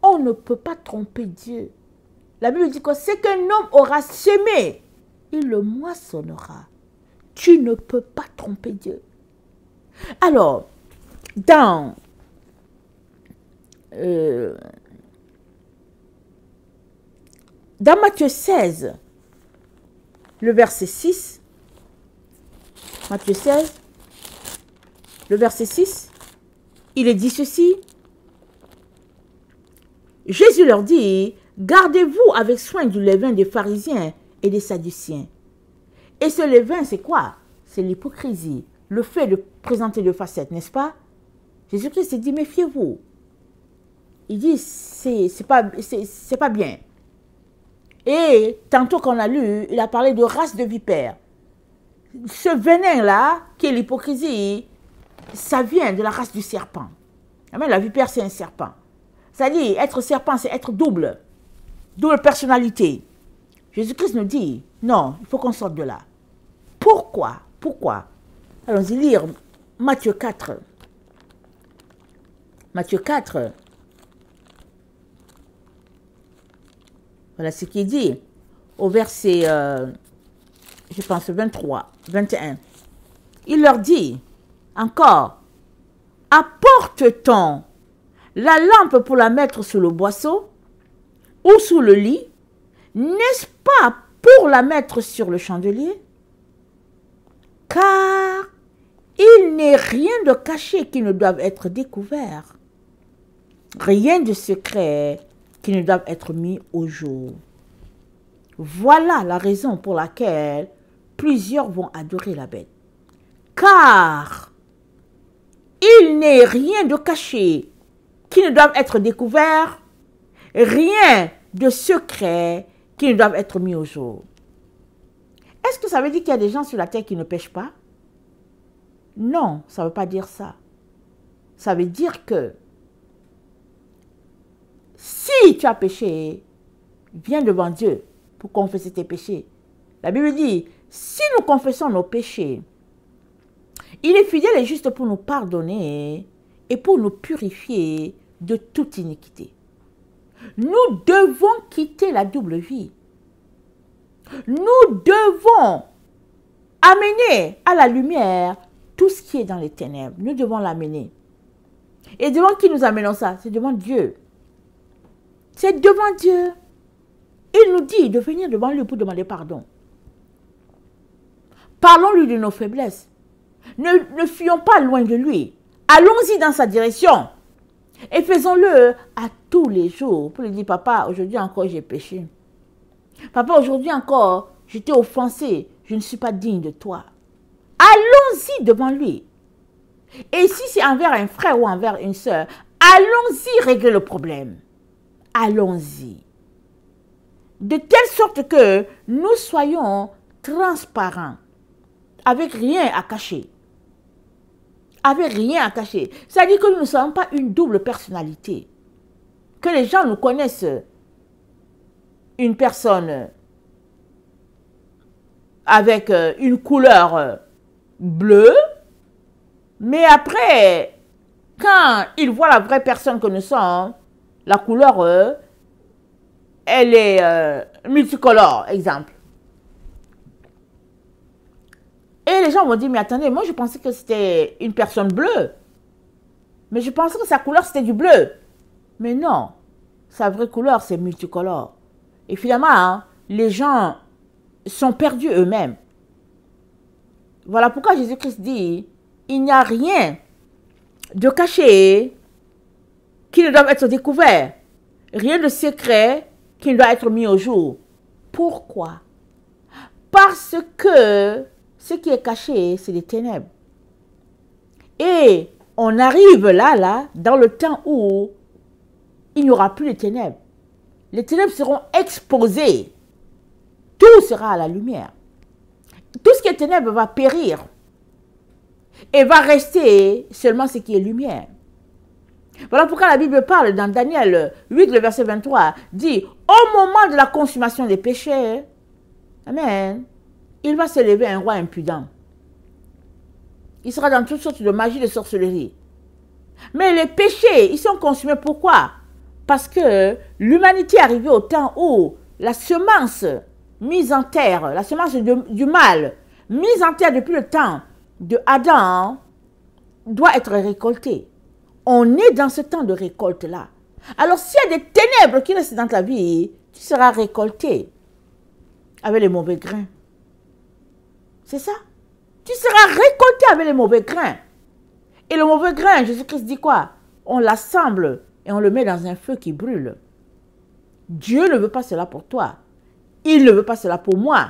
On ne peut pas tromper Dieu. La Bible dit que ce qu'un homme aura semé, il le moissonnera. Tu ne peux pas tromper Dieu. Alors, dans euh, dans Matthieu 16, le verset 6, Matthieu 16, le verset 6, il est dit ceci. Jésus leur dit, gardez-vous avec soin du levain des pharisiens et des sadduciens. Et ce levain, c'est quoi C'est l'hypocrisie, le fait de présenter deux facettes, n'est-ce pas Jésus-Christ dit, méfiez-vous. Il dit, c'est pas, pas bien. Et tantôt qu'on a lu, il a parlé de race de vipères ce venin-là, qui est l'hypocrisie, ça vient de la race du serpent. La vipère, c'est un serpent. Ça dit être serpent, c'est être double. Double personnalité. Jésus-Christ nous dit, non, il faut qu'on sorte de là. Pourquoi Pourquoi Allons-y lire Matthieu 4. Matthieu 4. Voilà ce qu'il dit au verset... Euh, je pense 23, 21. Il leur dit encore, apporte-t-on la lampe pour la mettre sous le boisseau ou sous le lit, n'est-ce pas pour la mettre sur le chandelier Car il n'est rien de caché qui ne doive être découvert, rien de secret qui ne doit être mis au jour. Voilà la raison pour laquelle plusieurs vont adorer la bête. Car il n'est rien de caché qui ne doit être découvert, rien de secret qui ne doit être mis au jour. Est-ce que ça veut dire qu'il y a des gens sur la terre qui ne pêchent pas Non, ça ne veut pas dire ça. Ça veut dire que si tu as péché, viens devant Dieu pour confesser tes péchés. La Bible dit, si nous confessons nos péchés, il est fidèle et juste pour nous pardonner et pour nous purifier de toute iniquité. Nous devons quitter la double vie. Nous devons amener à la lumière tout ce qui est dans les ténèbres. Nous devons l'amener. Et devant qui nous amenons ça C'est devant Dieu. C'est devant Dieu. Il nous dit de venir devant lui pour demander pardon. Parlons-lui de nos faiblesses. Ne, fuyons pas loin de lui. Allons-y dans sa direction. Et faisons-le à tous les jours pour lui dire, papa, aujourd'hui encore j'ai péché. Papa, aujourd'hui encore, j'étais offensé. Je ne suis pas digne de toi. Allons-y devant lui. Et si c'est envers un frère ou envers une sœur, allons-y régler le problème. Allons-y. De telle sorte que nous soyons transparents avec rien à cacher. Avec rien à cacher. C'est-à-dire que nous ne sommes pas une double personnalité. Que les gens nous connaissent une personne avec euh, une couleur euh, bleue, mais après, quand ils voient la vraie personne que nous sommes, la couleur, euh, elle est multicolore, exemple. Et les gens m'ont dit, mais attendez, moi je pensais que c'était une personne bleue. Mais je pensais que sa couleur c'était du bleu. Mais non, sa vraie couleur c'est multicolore. Et finalement, hein, les gens sont perdus eux-mêmes. Voilà pourquoi Jésus-Christ dit, il n'y a rien de caché qui ne doit être découvert. Rien de secret qui ne doit être mis au jour. Pourquoi Parce que ce qui est caché, c'est les ténèbres. Et on arrive là, là, dans le temps où il n'y aura plus de ténèbres. Les ténèbres seront exposées. Tout sera à la lumière. Tout ce qui est ténèbres va périr. Et va rester seulement ce qui est lumière. Voilà pourquoi la Bible parle dans Daniel 8, le verset 23, dit, au moment de la consommation des péchés, Amen, il va s'élever un roi impudent. Il sera dans toutes sortes de magie, de sorcellerie. Mais les péchés, ils sont consumés. Pourquoi Parce que l'humanité est arrivée au temps où la semence mise en terre, la semence du mal, mise en terre depuis le temps de Adam, doit être récoltée. On est dans ce temps de récolte-là. Alors s'il y a des ténèbres qui restent dans ta vie, tu seras récolté avec les mauvais grains. C'est ça. Tu seras récolté avec les mauvais grains. Et le mauvais grain, Jésus-Christ dit quoi On l'assemble et on le met dans un feu qui brûle. Dieu ne veut pas cela pour toi. Il ne veut pas cela pour moi.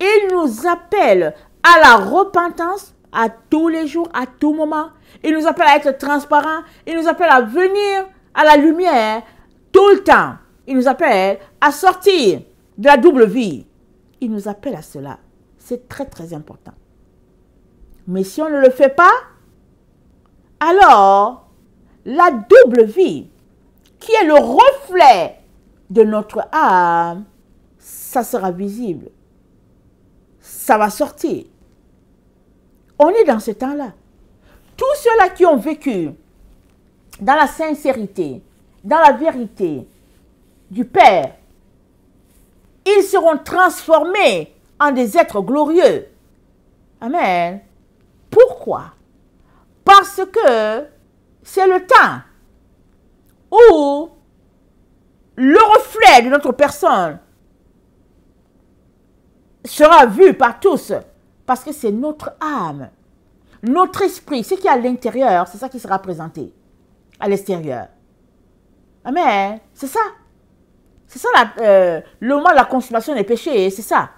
Il nous appelle à la repentance à tous les jours, à tout moment. Il nous appelle à être transparent. Il nous appelle à venir à la lumière tout le temps. Il nous appelle à sortir de la double vie. Il nous appelle à cela. C'est très très important. Mais si on ne le fait pas, alors la double vie, qui est le reflet de notre âme, ça sera visible. Ça va sortir. On est dans ce temps-là. Tous ceux-là qui ont vécu dans la sincérité, dans la vérité du Père, ils seront transformés en des êtres glorieux. Amen. Pourquoi Parce que c'est le temps où le reflet de notre personne sera vu par tous, parce que c'est notre âme, notre esprit, ce qui est à l'intérieur, c'est ça qui sera présenté à l'extérieur. Amen. C'est ça. C'est ça euh, le moment de la consommation des péchés, c'est ça.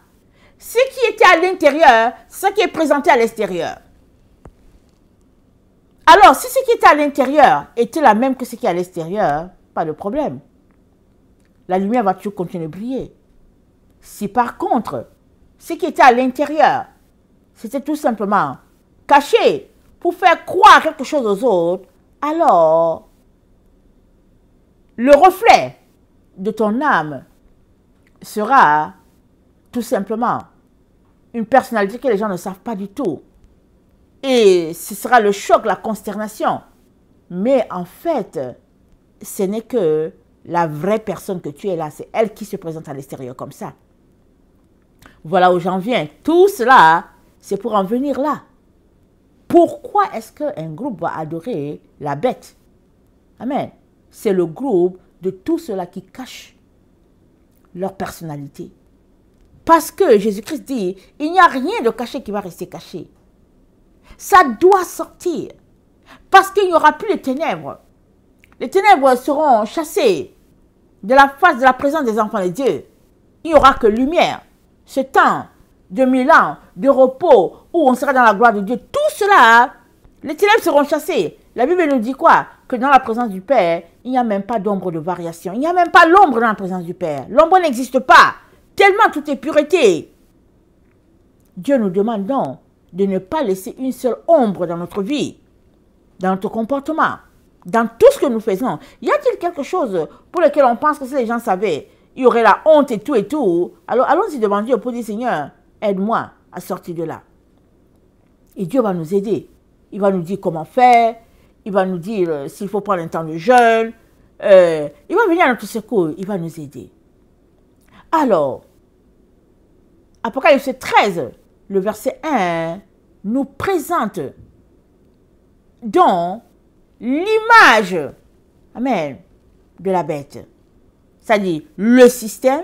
Ce qui était à l'intérieur, ce qui est présenté à l'extérieur. Alors, si ce qui était à l'intérieur était la même que ce qui est à l'extérieur, pas de problème. La lumière va toujours continuer de briller. Si par contre, ce qui était à l'intérieur, c'était tout simplement caché pour faire croire quelque chose aux autres, alors le reflet de ton âme sera tout simplement une personnalité que les gens ne savent pas du tout. Et ce sera le choc, la consternation. Mais en fait, ce n'est que la vraie personne que tu es là, c'est elle qui se présente à l'extérieur comme ça. Voilà où j'en viens. Tout cela, c'est pour en venir là. Pourquoi est-ce qu'un groupe va adorer la bête Amen. C'est le groupe de tout cela qui cache leur personnalité, parce que Jésus-Christ dit, il n'y a rien de caché qui va rester caché. Ça doit sortir. Parce qu'il n'y aura plus de ténèbres. Les ténèbres seront chassées de la face de la présence des enfants de Dieu. Il n'y aura que lumière. Ce temps de mille ans, de repos, où on sera dans la gloire de Dieu, tout cela, les ténèbres seront chassées. La Bible nous dit quoi Que dans la présence du Père, il n'y a même pas d'ombre de variation. Il n'y a même pas l'ombre dans la présence du Père. L'ombre n'existe pas. Tellement tout est pureté. Dieu nous demande donc de ne pas laisser une seule ombre dans notre vie, dans notre comportement, dans tout ce que nous faisons. Y a-t-il quelque chose pour lequel on pense que si les gens savaient, il y aurait la honte et tout et tout Alors allons-y devant Dieu pour Seigneur, aide-moi à sortir de là. Et Dieu va nous aider. Il va nous dire comment faire. Il va nous dire euh, s'il faut prendre un temps de jeûne. Euh, il va venir à notre secours. Il va nous aider. Alors, Apocalypse 13, le verset 1, nous présente donc l'image, amen, de la bête. C'est-à-dire le système,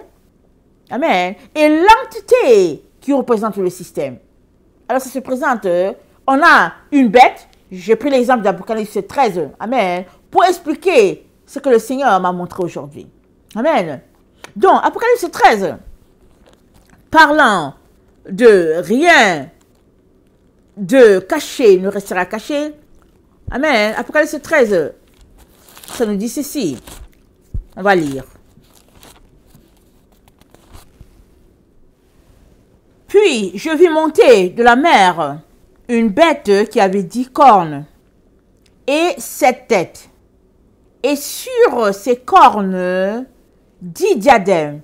amen, et l'entité qui représente le système. Alors ça se présente, euh, on a une bête, j'ai pris l'exemple d'Apocalypse 13, amen, pour expliquer ce que le Seigneur m'a montré aujourd'hui. Amen. Donc, Apocalypse 13, parlant de rien de caché ne restera caché. Amen. Apocalypse 13, ça nous dit ceci. On va lire. Puis je vis monter de la mer une bête qui avait dix cornes et sept têtes. Et sur ses cornes, dix diadèmes,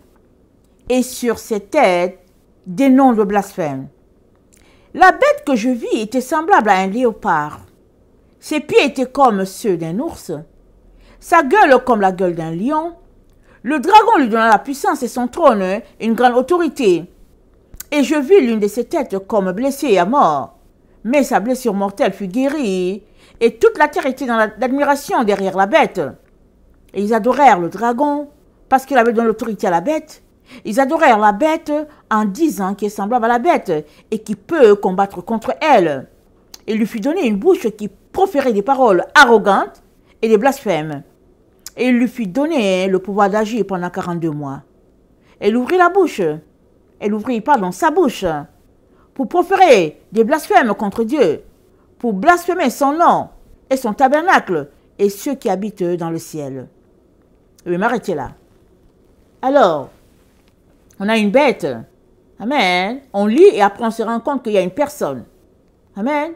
et sur ses têtes des noms de blasphème. La bête que je vis était semblable à un léopard. Ses pieds étaient comme ceux d'un ours, sa gueule comme la gueule d'un lion. Le dragon lui donna la puissance et son trône une grande autorité. Et je vis l'une de ses têtes comme blessée à mort. Mais sa blessure mortelle fut guérie, et toute la terre était dans l'admiration derrière la bête. Et ils adorèrent le dragon, parce qu'il avait donné l'autorité à la bête. Ils adorèrent la bête en disant qu'elle est semblable à la bête et qui peut combattre contre elle. Il lui fut donné une bouche qui proférait des paroles arrogantes et des blasphèmes. Et il lui fut donné le pouvoir d'agir pendant 42 mois. Elle ouvrit la bouche, elle ouvrit, pardon, sa bouche, pour proférer des blasphèmes contre Dieu, pour blasphémer son nom et son tabernacle et ceux qui habitent dans le ciel. Je vais m'arrêter là. Alors, on a une bête. Amen. On lit et après on se rend compte qu'il y a une personne. Amen.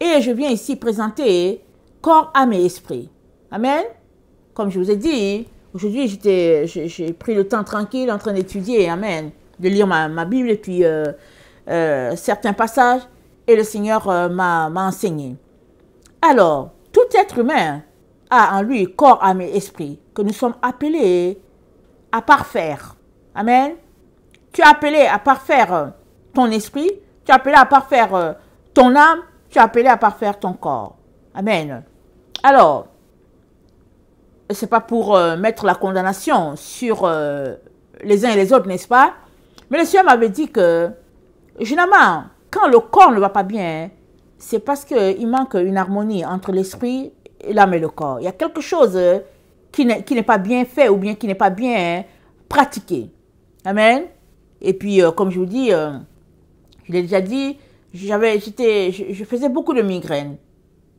Et je viens ici présenter corps, âme et esprit. Amen. Comme je vous ai dit, aujourd'hui j'ai pris le temps tranquille en train d'étudier. Amen. De lire ma, Bible et puis euh, euh, certains passages. Et le Seigneur euh, m'a enseigné. Alors, tout être humain a en lui corps, âme et esprit que nous sommes appelés à parfaire. Amen. Tu as appelé à parfaire euh, ton esprit, tu as appelé à parfaire euh, ton âme, tu as appelé à parfaire ton corps. Amen. Alors, ce n'est pas pour euh, mettre la condamnation sur les uns et les autres, n'est-ce pas Mais le Seigneur m'avait dit que, généralement, quand le corps ne va pas bien, c'est parce qu'il manque une harmonie entre l'esprit, l'âme et le corps. Il y a quelque chose qui n'est pas bien fait ou bien qui n'est pas bien hein, pratiqué. Amen. Et puis, euh, comme je vous dis, euh, je l'ai déjà dit, j'avais, j'étais, je, faisais beaucoup de migraines.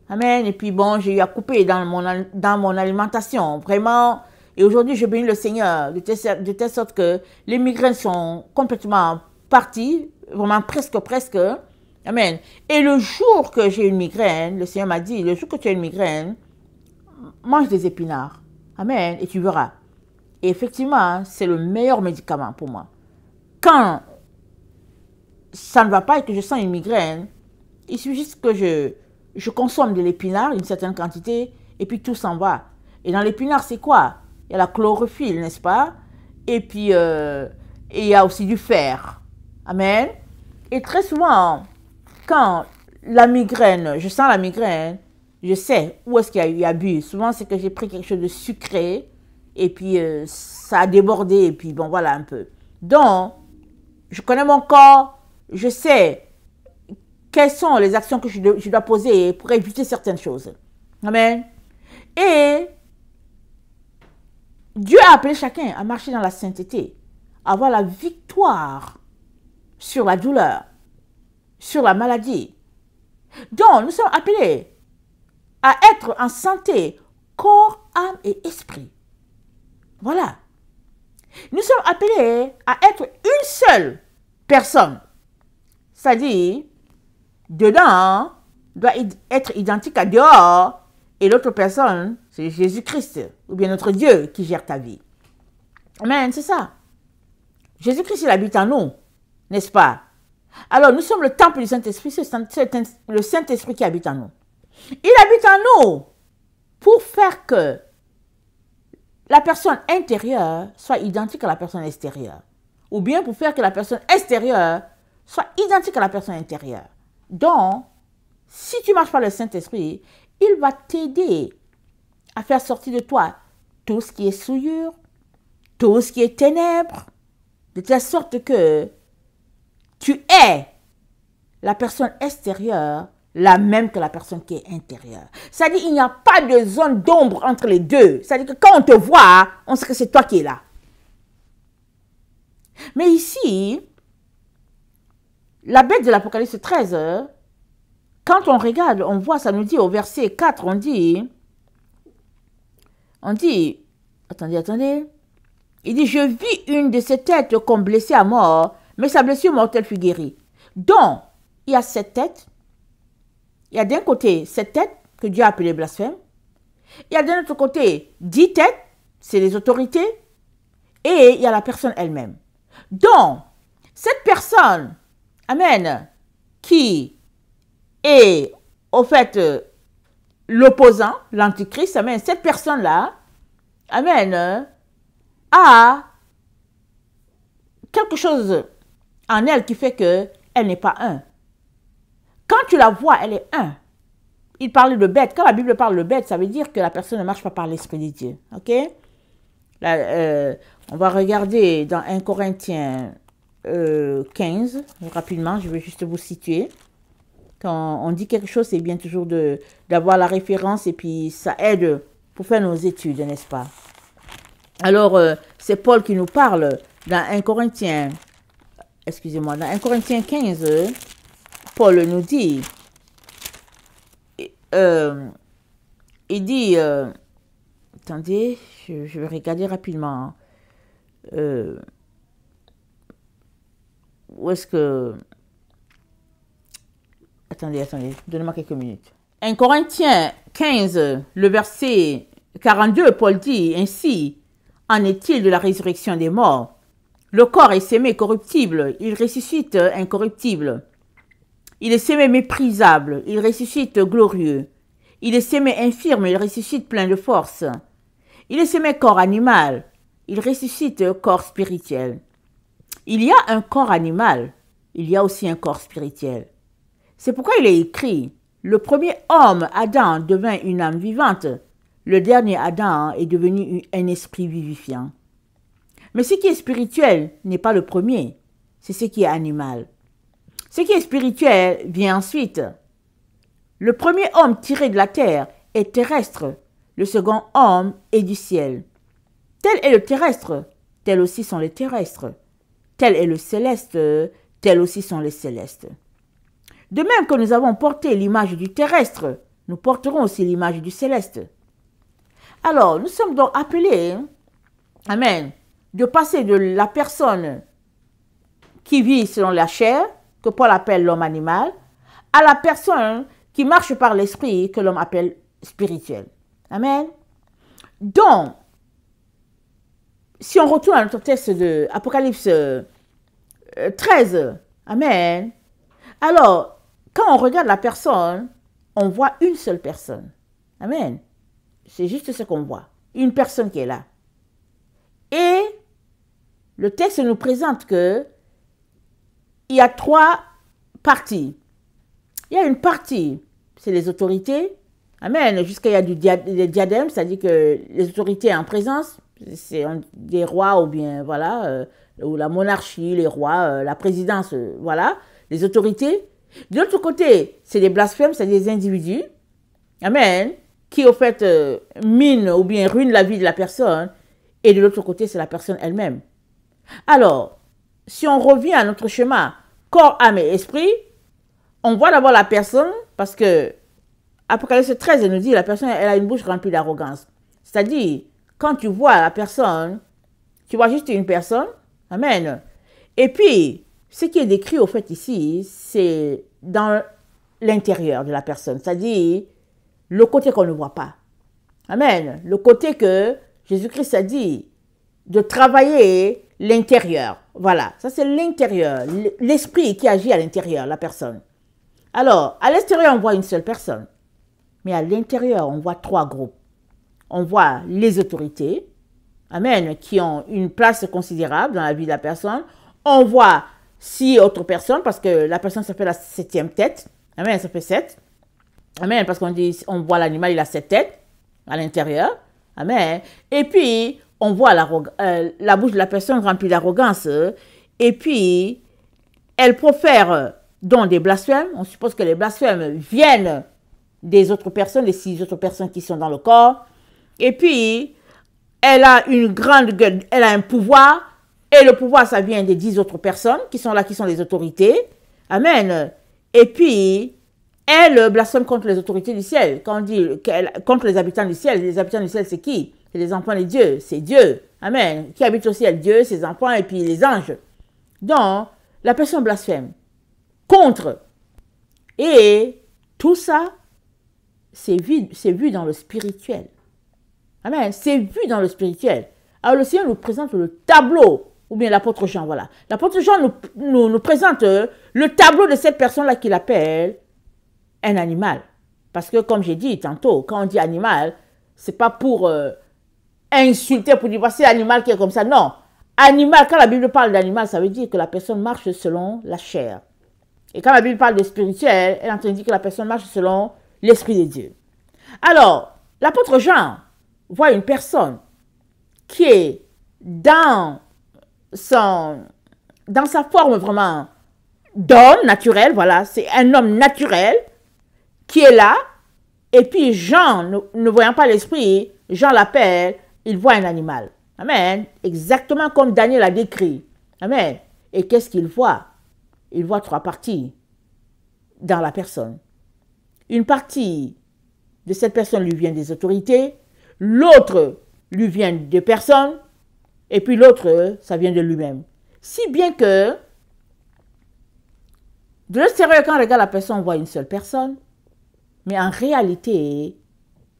Amen. Et puis, bon, j'ai eu à couper dans mon, dans mon alimentation. Vraiment. Et aujourd'hui, je bénis le Seigneur de telle sorte que les migraines sont complètement parties, vraiment presque, presque. Amen. Et le jour que j'ai une migraine, le Seigneur m'a dit, le jour que tu as une migraine, mange des épinards. Amen. Et tu verras. Et effectivement, hein, c'est le meilleur médicament pour moi. Quand ça ne va pas et que je sens une migraine, il suffit juste que je, je consomme de l'épinard, une certaine quantité, et puis tout s'en va. Et dans l'épinard, c'est quoi Il y a la chlorophylle, n'est-ce pas Et puis, euh, il y a aussi du fer. Amen. Et très souvent, quand la migraine, je sens la migraine, je sais où est-ce qu'il y a eu abus. Souvent, c'est que j'ai pris quelque chose de sucré et puis euh, ça a débordé et puis bon, voilà un peu. Donc, je connais mon corps, je sais quelles sont les actions que je, dois, je dois poser pour éviter certaines choses. Amen. Et Dieu a appelé chacun à marcher dans la sainteté, à avoir la victoire sur la douleur, sur la maladie. Donc, nous sommes appelés à être en santé, corps, âme et esprit. Voilà. Nous sommes appelés à être une seule personne. C'est-à-dire, dedans doit être identique à dehors et l'autre personne, c'est Jésus-Christ ou bien notre Dieu qui gère ta vie. Amen, c'est ça. Jésus-Christ, il habite en nous, n'est-ce pas Alors, nous sommes le temple du Saint-Esprit, c'est le Saint-Esprit qui habite en nous. Il habite en nous pour faire que la personne intérieure soit identique à la personne extérieure. Ou bien pour faire que la personne extérieure soit identique à la personne intérieure. Donc, si tu marches par le Saint-Esprit, il va t'aider à faire sortir de toi tout ce qui est souillure, tout ce qui est ténèbres, de telle sorte que tu es la personne extérieure la même que la personne qui est intérieure. Ça dit, il n'y a pas de zone d'ombre entre les deux. Ça dit que quand on te voit, on sait que c'est toi qui es là. Mais ici, la bête de l'Apocalypse 13, quand on regarde, on voit, ça nous dit au verset 4, on dit, on dit, attendez, attendez, il dit, je vis une de ses têtes comme blessée à mort, mais sa blessure mortelle fut guérie. Donc, il y a cette tête, il y a d'un côté cette tête que Dieu a appelée blasphème. Il y a d'un autre côté dix têtes, c'est les autorités. Et il y a la personne elle-même. Donc, cette personne, Amen, qui est au fait euh, l'opposant, l'antichrist, Amen, cette personne-là, Amen, euh, a quelque chose en elle qui fait qu'elle n'est pas un. Quand tu la vois, elle est un. Il parle de bête. Quand la Bible parle de bête, ça veut dire que la personne ne marche pas par l'Esprit de Dieu. OK euh, On va regarder dans 1 Corinthiens 15, euh, rapidement, je vais juste vous situer. Quand on dit quelque chose, c'est bien toujours d'avoir la référence et puis ça aide pour faire nos études, n'est-ce pas Alors, euh, c'est Paul qui nous parle dans 1 Corinthiens, excusez-moi, dans 1 Corinthiens 15, Paul nous dit, euh, il dit, euh, attendez, je, vais regarder rapidement. Hein. Euh, où est-ce que... Attendez, attendez, donnez-moi quelques minutes. 1 Corinthiens 15, le verset 42, Paul dit, Ainsi, en est-il de la résurrection des morts Le corps est semé corruptible, il ressuscite incorruptible. Il est semé méprisable, il ressuscite glorieux. Il est semé infirme, il ressuscite plein de force. Il est semé corps animal, il ressuscite corps spirituel. Il y a un corps animal, il y a aussi un corps spirituel. C'est pourquoi il est écrit, le premier homme, Adam, devint une âme vivante. Le dernier Adam est devenu un esprit vivifiant. Mais ce qui est spirituel n'est pas le premier, c'est ce qui est animal. Ce qui est spirituel vient ensuite. Le premier homme tiré de la terre est terrestre, le second homme est du ciel. Tel est le terrestre, tel aussi sont les terrestres. Tel est le céleste, tels aussi sont les célestes. De même que nous avons porté l'image du terrestre, nous porterons aussi l'image du céleste. Alors, nous sommes donc appelés, Amen, de passer de la personne qui vit selon la chair que Paul appelle l'homme animal, à la personne qui marche par l'esprit que l'homme appelle spirituel. Amen. Donc, si on retourne à notre texte de Apocalypse 13, euh, Amen. Alors, quand on regarde la personne, on voit une seule personne. Amen. C'est juste ce qu'on voit. Une personne qui est là. Et le texte nous présente que il y a trois parties. Il y a une partie, c'est les autorités. Amen. Jusqu'à il y a du diadème, des c'est-à-dire que les autorités en présence, c'est des rois ou bien, voilà, euh, ou la monarchie, les rois, euh, la présidence, euh, voilà, les autorités. De l'autre côté, c'est des blasphèmes, c'est des individus. Amen. Qui, au fait, minent ou bien ruinent la vie de la personne. Et de l'autre côté, c'est la personne elle-même. Alors, si on revient à notre chemin corps, âme et esprit, on voit d'abord la personne parce que Apocalypse 13 nous dit la personne elle a une bouche remplie d'arrogance. C'est-à-dire quand tu vois la personne, tu vois juste une personne, amen. Et puis ce qui est décrit au fait ici, c'est dans l'intérieur de la personne, c'est-à-dire le côté qu'on ne voit pas. Amen. Le côté que Jésus-Christ a dit de travailler l'intérieur. Voilà, ça c'est l'intérieur, l'esprit qui agit à l'intérieur, la personne. Alors, à l'extérieur, on voit une seule personne. Mais à l'intérieur, on voit trois groupes. On voit les autorités, amen, qui ont une place considérable dans la vie de la personne. On voit six autres personnes, parce que la personne, s'appelle la septième tête. Amen, ça fait sept. Amen, parce qu'on dit, on voit l'animal, il a sept têtes à l'intérieur. Amen. Et puis, on voit euh, la bouche de la personne remplie d'arrogance et puis elle profère donc des blasphèmes. On suppose que les blasphèmes viennent des autres personnes, des six autres personnes qui sont dans le corps. Et puis, elle a une grande gueule, elle a un pouvoir. Et le pouvoir, ça vient des dix autres personnes qui sont là, qui sont les autorités. Amen. Et puis, elle blasphème contre les autorités du ciel. Quand on dit contre les habitants du ciel, les habitants du ciel, c'est qui c'est les enfants de Dieu, c'est Dieu. Amen. Qui habite au ciel, Dieu, ses enfants et puis les anges. Donc, la personne blasphème contre. Et tout ça, c'est vu, vu dans le spirituel. Amen. C'est vu dans le spirituel. Alors le Seigneur nous présente le tableau, ou bien l'apôtre Jean, voilà. L'apôtre Jean nous, présente le tableau de cette personne-là qu'il appelle un animal. Parce que comme j'ai dit tantôt, quand on dit animal, c'est pas pour euh, insulter pour dire voici l'animal qui est comme ça. Non. Animal, quand la Bible parle d'animal, ça veut dire que la personne marche selon la chair. Et quand la Bible parle de spirituel, elle entend dire que la personne marche selon l'Esprit de Dieu. Alors, l'apôtre Jean voit une personne qui est dans, son, dans sa forme vraiment d'homme naturel, voilà, c'est un homme naturel qui est là. Et puis Jean, ne voyant pas l'esprit, Jean l'appelle il voit un animal. Amen. Exactement comme Daniel a décrit. Amen. Et qu'est-ce qu'il voit Il voit trois parties dans la personne. Une partie de cette personne lui vient des autorités, l'autre lui vient des personnes, et puis l'autre, ça vient de lui-même. Si bien que, de l'extérieur, quand on regarde la personne, on voit une seule personne, mais en réalité,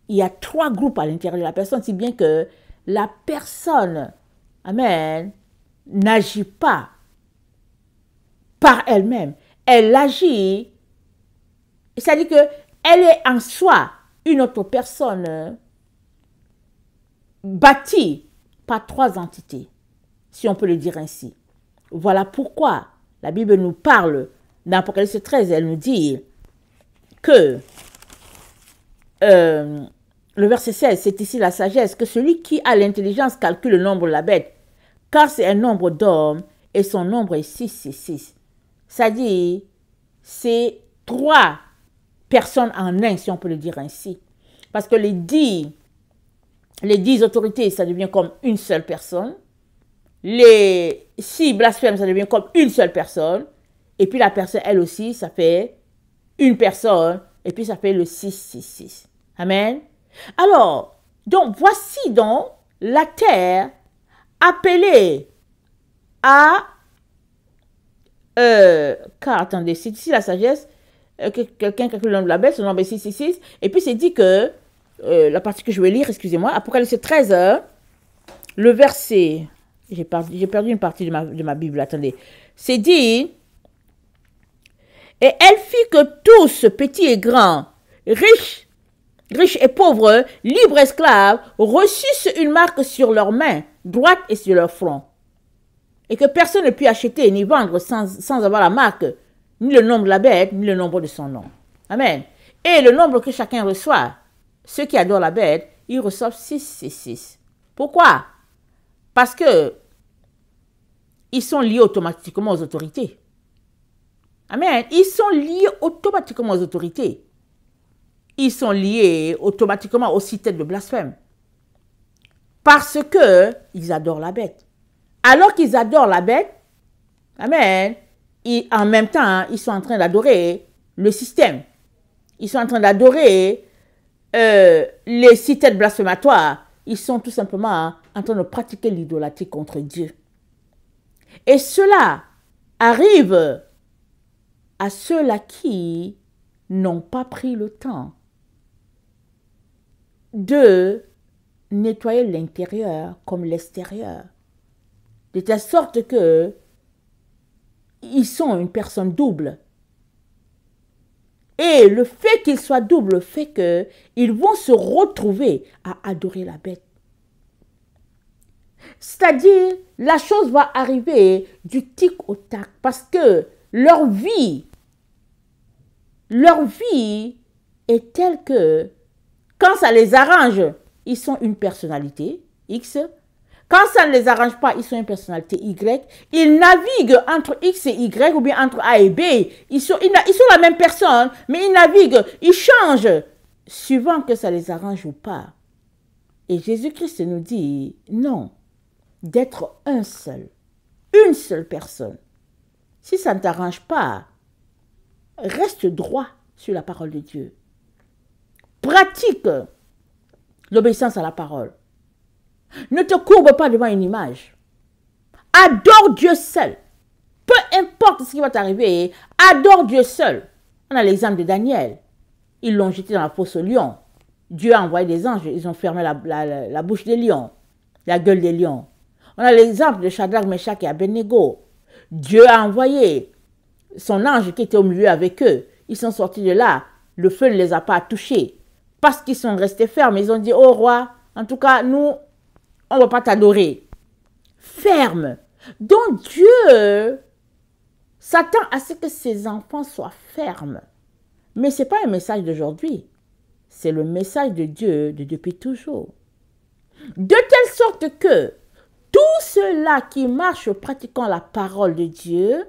il y a trois groupes à l'intérieur de la personne, si bien que la personne, Amen, n'agit pas par elle-même. Elle agit, c'est-à-dire qu'elle est en soi une autre personne bâtie par trois entités, si on peut le dire ainsi. Voilà pourquoi la Bible nous parle dans Apocalypse 13, elle nous dit que euh, le verset 16, c'est ici la sagesse, que celui qui a l'intelligence calcule le nombre de la bête, car c'est un nombre d'hommes et son nombre est 666. C'est-à-dire, c'est trois personnes en un, si on peut le dire ainsi. Parce que les dix, les dix autorités, ça devient comme une seule personne. Les six blasphèmes, ça devient comme une seule personne. Et puis la personne, elle aussi, ça fait une personne. Et puis ça fait le 666. Amen. Alors, donc voici donc la terre appelée à... Euh, car attendez, c'est ici la sagesse. Euh, quelqu'un Quelqu'un calcule le nom de la bête, son nom est 666. Et puis c'est dit que, euh, la partie que je vais lire, excusez-moi, Apocalypse 13, le verset... J'ai perdu, perdu, une partie de ma, de ma Bible, attendez. C'est dit... Et elle fit que tous, petits et grands, riches riches et pauvres, libres esclaves, reçussent une marque sur leurs mains droite et sur leur front, et que personne ne puisse acheter ni vendre sans, avoir la marque, ni le nom de la bête, ni le nombre de son nom. Amen. Et le nombre que chacun reçoit, ceux qui adorent la bête, ils reçoivent 6 6, 6. Pourquoi Parce que ils sont liés automatiquement aux autorités. Amen. Ils sont liés automatiquement aux autorités ils sont liés automatiquement aux cités de blasphème. Parce que ils adorent la bête. Alors qu'ils adorent la bête, Amen, en même temps, ils sont en train d'adorer le système. Ils sont en train d'adorer euh, les cités blasphématoires. Ils sont tout simplement en train de pratiquer l'idolâtrie contre Dieu. Et cela arrive à ceux-là qui n'ont pas pris le temps de nettoyer l'intérieur comme l'extérieur. De telle sorte que ils sont une personne double. Et le fait qu'ils soient doubles fait qu'ils vont se retrouver à adorer la bête. C'est-à-dire, la chose va arriver du tic au tac parce que leur vie, leur vie est telle que quand ça les arrange, ils sont une personnalité X. Quand ça ne les arrange pas, ils sont une personnalité Y. Ils naviguent entre X et Y ou bien entre A et B. Ils sont, ils, sont la même personne, mais ils naviguent, ils changent, suivant que ça les arrange ou pas. Et Jésus-Christ nous dit, non, d'être un seul, une seule personne. Si ça ne t'arrange pas, reste droit sur la parole de Dieu. Pratique l'obéissance à la parole. Ne te courbe pas devant une image. Adore Dieu seul. Peu importe ce qui va t'arriver, adore Dieu seul. On a l'exemple de Daniel. Ils l'ont jeté dans la fosse au lion. Dieu a envoyé des anges, ils ont fermé la, la bouche des lions, la gueule des lions. On a l'exemple de Shadrach, Meshach et Abednego. Dieu a envoyé son ange qui était au milieu avec eux. Ils sont sortis de là. Le feu ne les a pas touchés parce qu'ils sont restés fermes. Ils ont dit, oh roi, en tout cas, nous, on ne va pas t'adorer. Ferme. Donc Dieu s'attend à ce que ses enfants soient fermes. Mais ce n'est pas un message d'aujourd'hui. C'est le message de Dieu de depuis toujours. De telle sorte que tous ceux-là qui marchent pratiquant la parole de Dieu,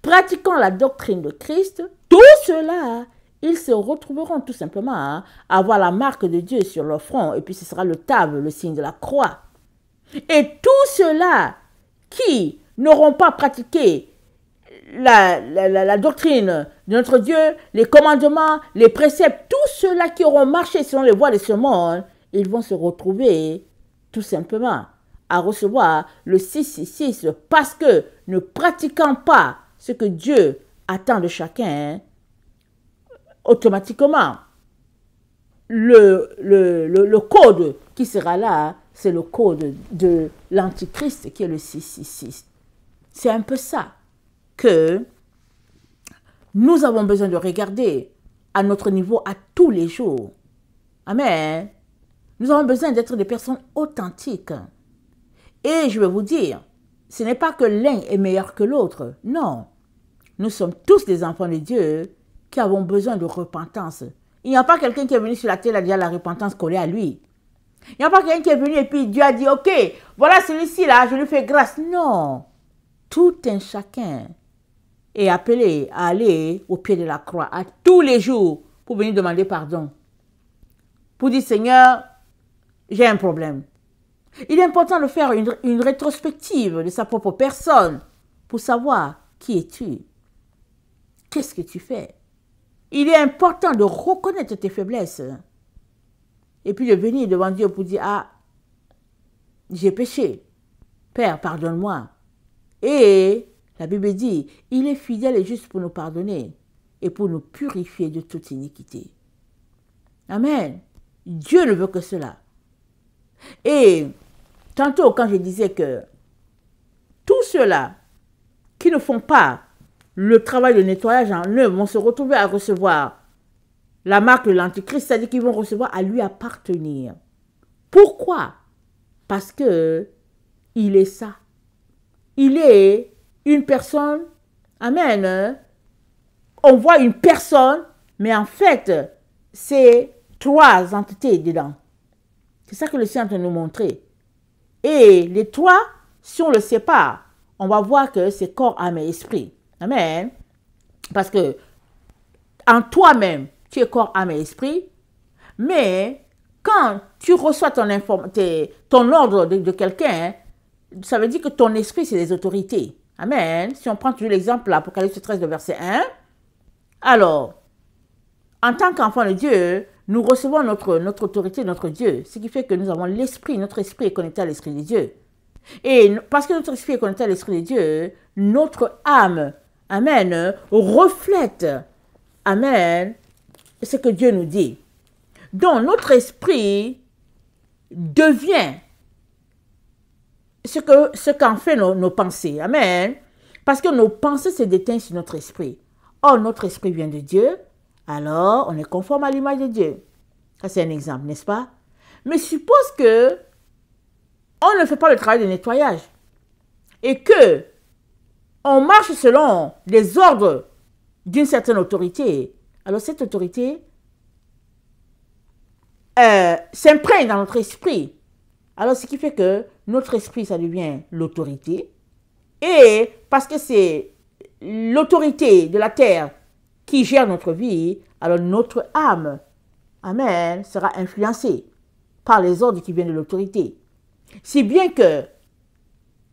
pratiquant la doctrine de Christ, tous ceux-là ils se retrouveront tout simplement hein, à avoir la marque de Dieu sur leur front, et puis ce sera le table, le signe de la croix. Et tous ceux-là qui n'auront pas pratiqué la, doctrine de notre Dieu, les commandements, les préceptes, tous ceux-là qui auront marché selon les voies de ce monde, ils vont se retrouver tout simplement à recevoir le 666 parce que ne pratiquant pas ce que Dieu attend de chacun, automatiquement, le, le, le, code qui sera là, c'est le code de l'antichrist qui est le 666. C'est un peu ça que nous avons besoin de regarder à notre niveau à tous les jours. Amen. Nous avons besoin d'être des personnes authentiques. Et je vais vous dire, ce n'est pas que l'un est meilleur que l'autre. Non. Nous sommes tous des enfants de Dieu qui avons besoin de repentance. Il n'y a pas quelqu'un qui est venu sur la terre à dire la repentance collée à lui. Il n'y a pas quelqu'un qui est venu et puis Dieu a dit, ok, voilà celui-ci là, je lui fais grâce. Non, tout un chacun est appelé à aller au pied de la croix à tous les jours pour venir demander pardon. Pour dire, Seigneur, j'ai un problème. Il est important de faire une rétrospective de sa propre personne pour savoir qui es-tu. Qu'est-ce que tu fais il est important de reconnaître tes faiblesses. Et puis de venir devant Dieu pour dire, ah, j'ai péché. Père, pardonne-moi. Et la Bible dit, il est fidèle et juste pour nous pardonner et pour nous purifier de toute iniquité. Amen. Dieu ne veut que cela. Et tantôt, quand je disais que tous ceux-là qui ne font pas le travail de nettoyage en hein, eux vont se retrouver à recevoir la marque de l'Antichrist, c'est-à-dire qu'ils vont recevoir à lui appartenir. Pourquoi Parce que il est ça. Il est une personne. Amen. Hein. On voit une personne, mais en fait, c'est trois entités dedans. C'est ça que le Seigneur nous montrer. Et les trois, si on le sépare, on va voir que c'est corps, âme et esprit. Amen. Parce que en toi-même, tu es corps, âme et esprit. Mais quand tu reçois ton, ton ordre de, quelqu'un, ça veut dire que ton esprit, c'est les autorités. Amen. Si on prend toujours l'exemple, l'Apocalypse 13, verset 1. Alors, en tant qu'enfant de Dieu, nous recevons notre, notre autorité, notre Dieu. Ce qui fait que nous avons l'esprit, notre esprit est connecté à l'esprit de Dieu. Et parce que notre esprit est connecté à l'esprit de Dieu, notre âme Amen. Reflète. Amen. Ce que Dieu nous dit. Donc notre esprit devient ce qu'en ce fait nos, nos, pensées. Amen. Parce que nos pensées se déteignent sur notre esprit. Or, notre esprit vient de Dieu, alors on est conforme à l'image de Dieu. Ça, c'est un exemple, n'est-ce pas? Mais suppose que on ne fait pas le travail de nettoyage et que on marche selon les ordres d'une certaine autorité. Alors cette autorité euh, s'imprègne dans notre esprit. Alors ce qui fait que notre esprit, ça devient l'autorité. Et parce que c'est l'autorité de la terre qui gère notre vie, alors notre âme, Amen, sera influencée par les ordres qui viennent de l'autorité. Si bien que,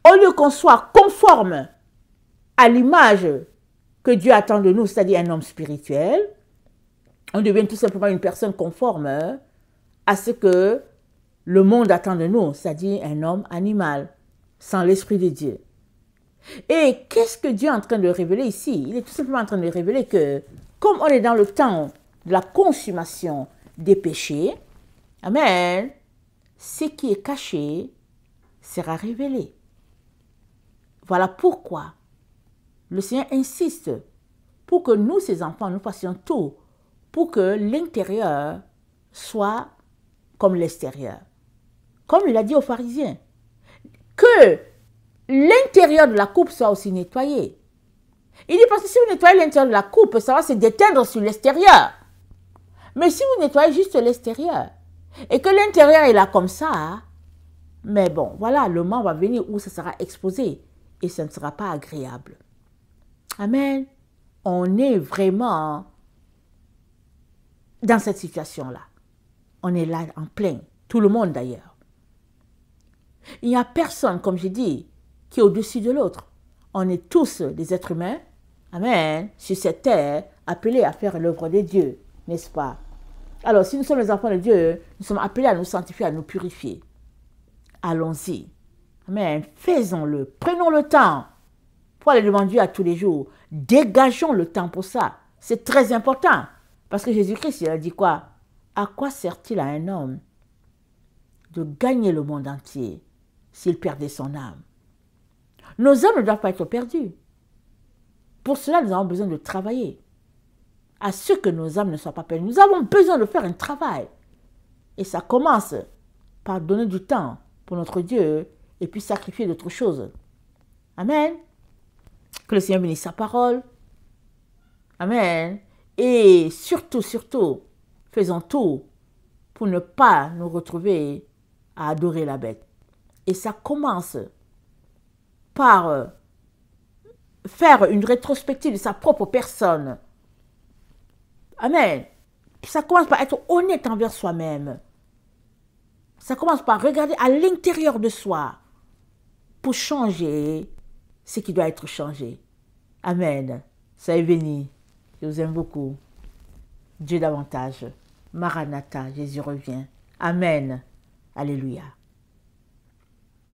au lieu qu'on soit conforme à l'image que Dieu attend de nous, c'est-à-dire un homme spirituel, on devient tout simplement une personne conforme hein, à ce que le monde attend de nous, c'est-à-dire un homme animal, sans l'Esprit de Dieu. Et qu'est-ce que Dieu est en train de révéler ici Il est tout simplement en train de révéler que, comme on est dans le temps de la consommation des péchés, Amen, ce qui est caché sera révélé. Voilà pourquoi le Seigneur insiste pour que nous, ses enfants, nous fassions tout pour que l'intérieur soit comme l'extérieur. Comme il a dit aux pharisiens, que l'intérieur de la coupe soit aussi nettoyé. Il dit parce que si vous nettoyez l'intérieur de la coupe, ça va se déteindre sur l'extérieur. Mais si vous nettoyez juste l'extérieur et que l'intérieur est là comme ça, mais bon, voilà, le moment va venir où ça sera exposé et ce ne sera pas agréable. Amen. On est vraiment dans cette situation-là. On est là en plein, tout le monde d'ailleurs. Il n'y a personne, comme j'ai dit, qui est au-dessus de l'autre. On est tous des êtres humains, Amen, sur cette terre, appelés à faire l'œuvre de Dieu, n'est-ce pas Alors, si nous sommes les enfants de Dieu, nous sommes appelés à nous sanctifier, à nous purifier. Allons-y. Amen. Faisons-le. Prenons le temps les aller devant Dieu à tous les jours. Dégageons le temps pour ça. C'est très important. Parce que Jésus-Christ, il a dit quoi À quoi sert-il à un homme de gagner le monde entier s'il perdait son âme Nos âmes ne doivent pas être perdues. Pour cela, nous avons besoin de travailler. À ce que nos âmes ne soient pas perdues. Nous avons besoin de faire un travail. Et ça commence par donner du temps pour notre Dieu et puis sacrifier d'autres choses. Amen. Que le Seigneur bénisse sa parole. Amen. Et surtout, surtout, faisons tout pour ne pas nous retrouver à adorer la bête. Et ça commence par euh, faire une rétrospective de sa propre personne. Amen. Ça commence par être honnête envers soi-même. Ça commence par regarder à l'intérieur de soi pour changer ce qui doit être changé. Amen. Ça est béni. Je vous aime beaucoup. Dieu davantage. Maranatha, Jésus revient. Amen. Alléluia.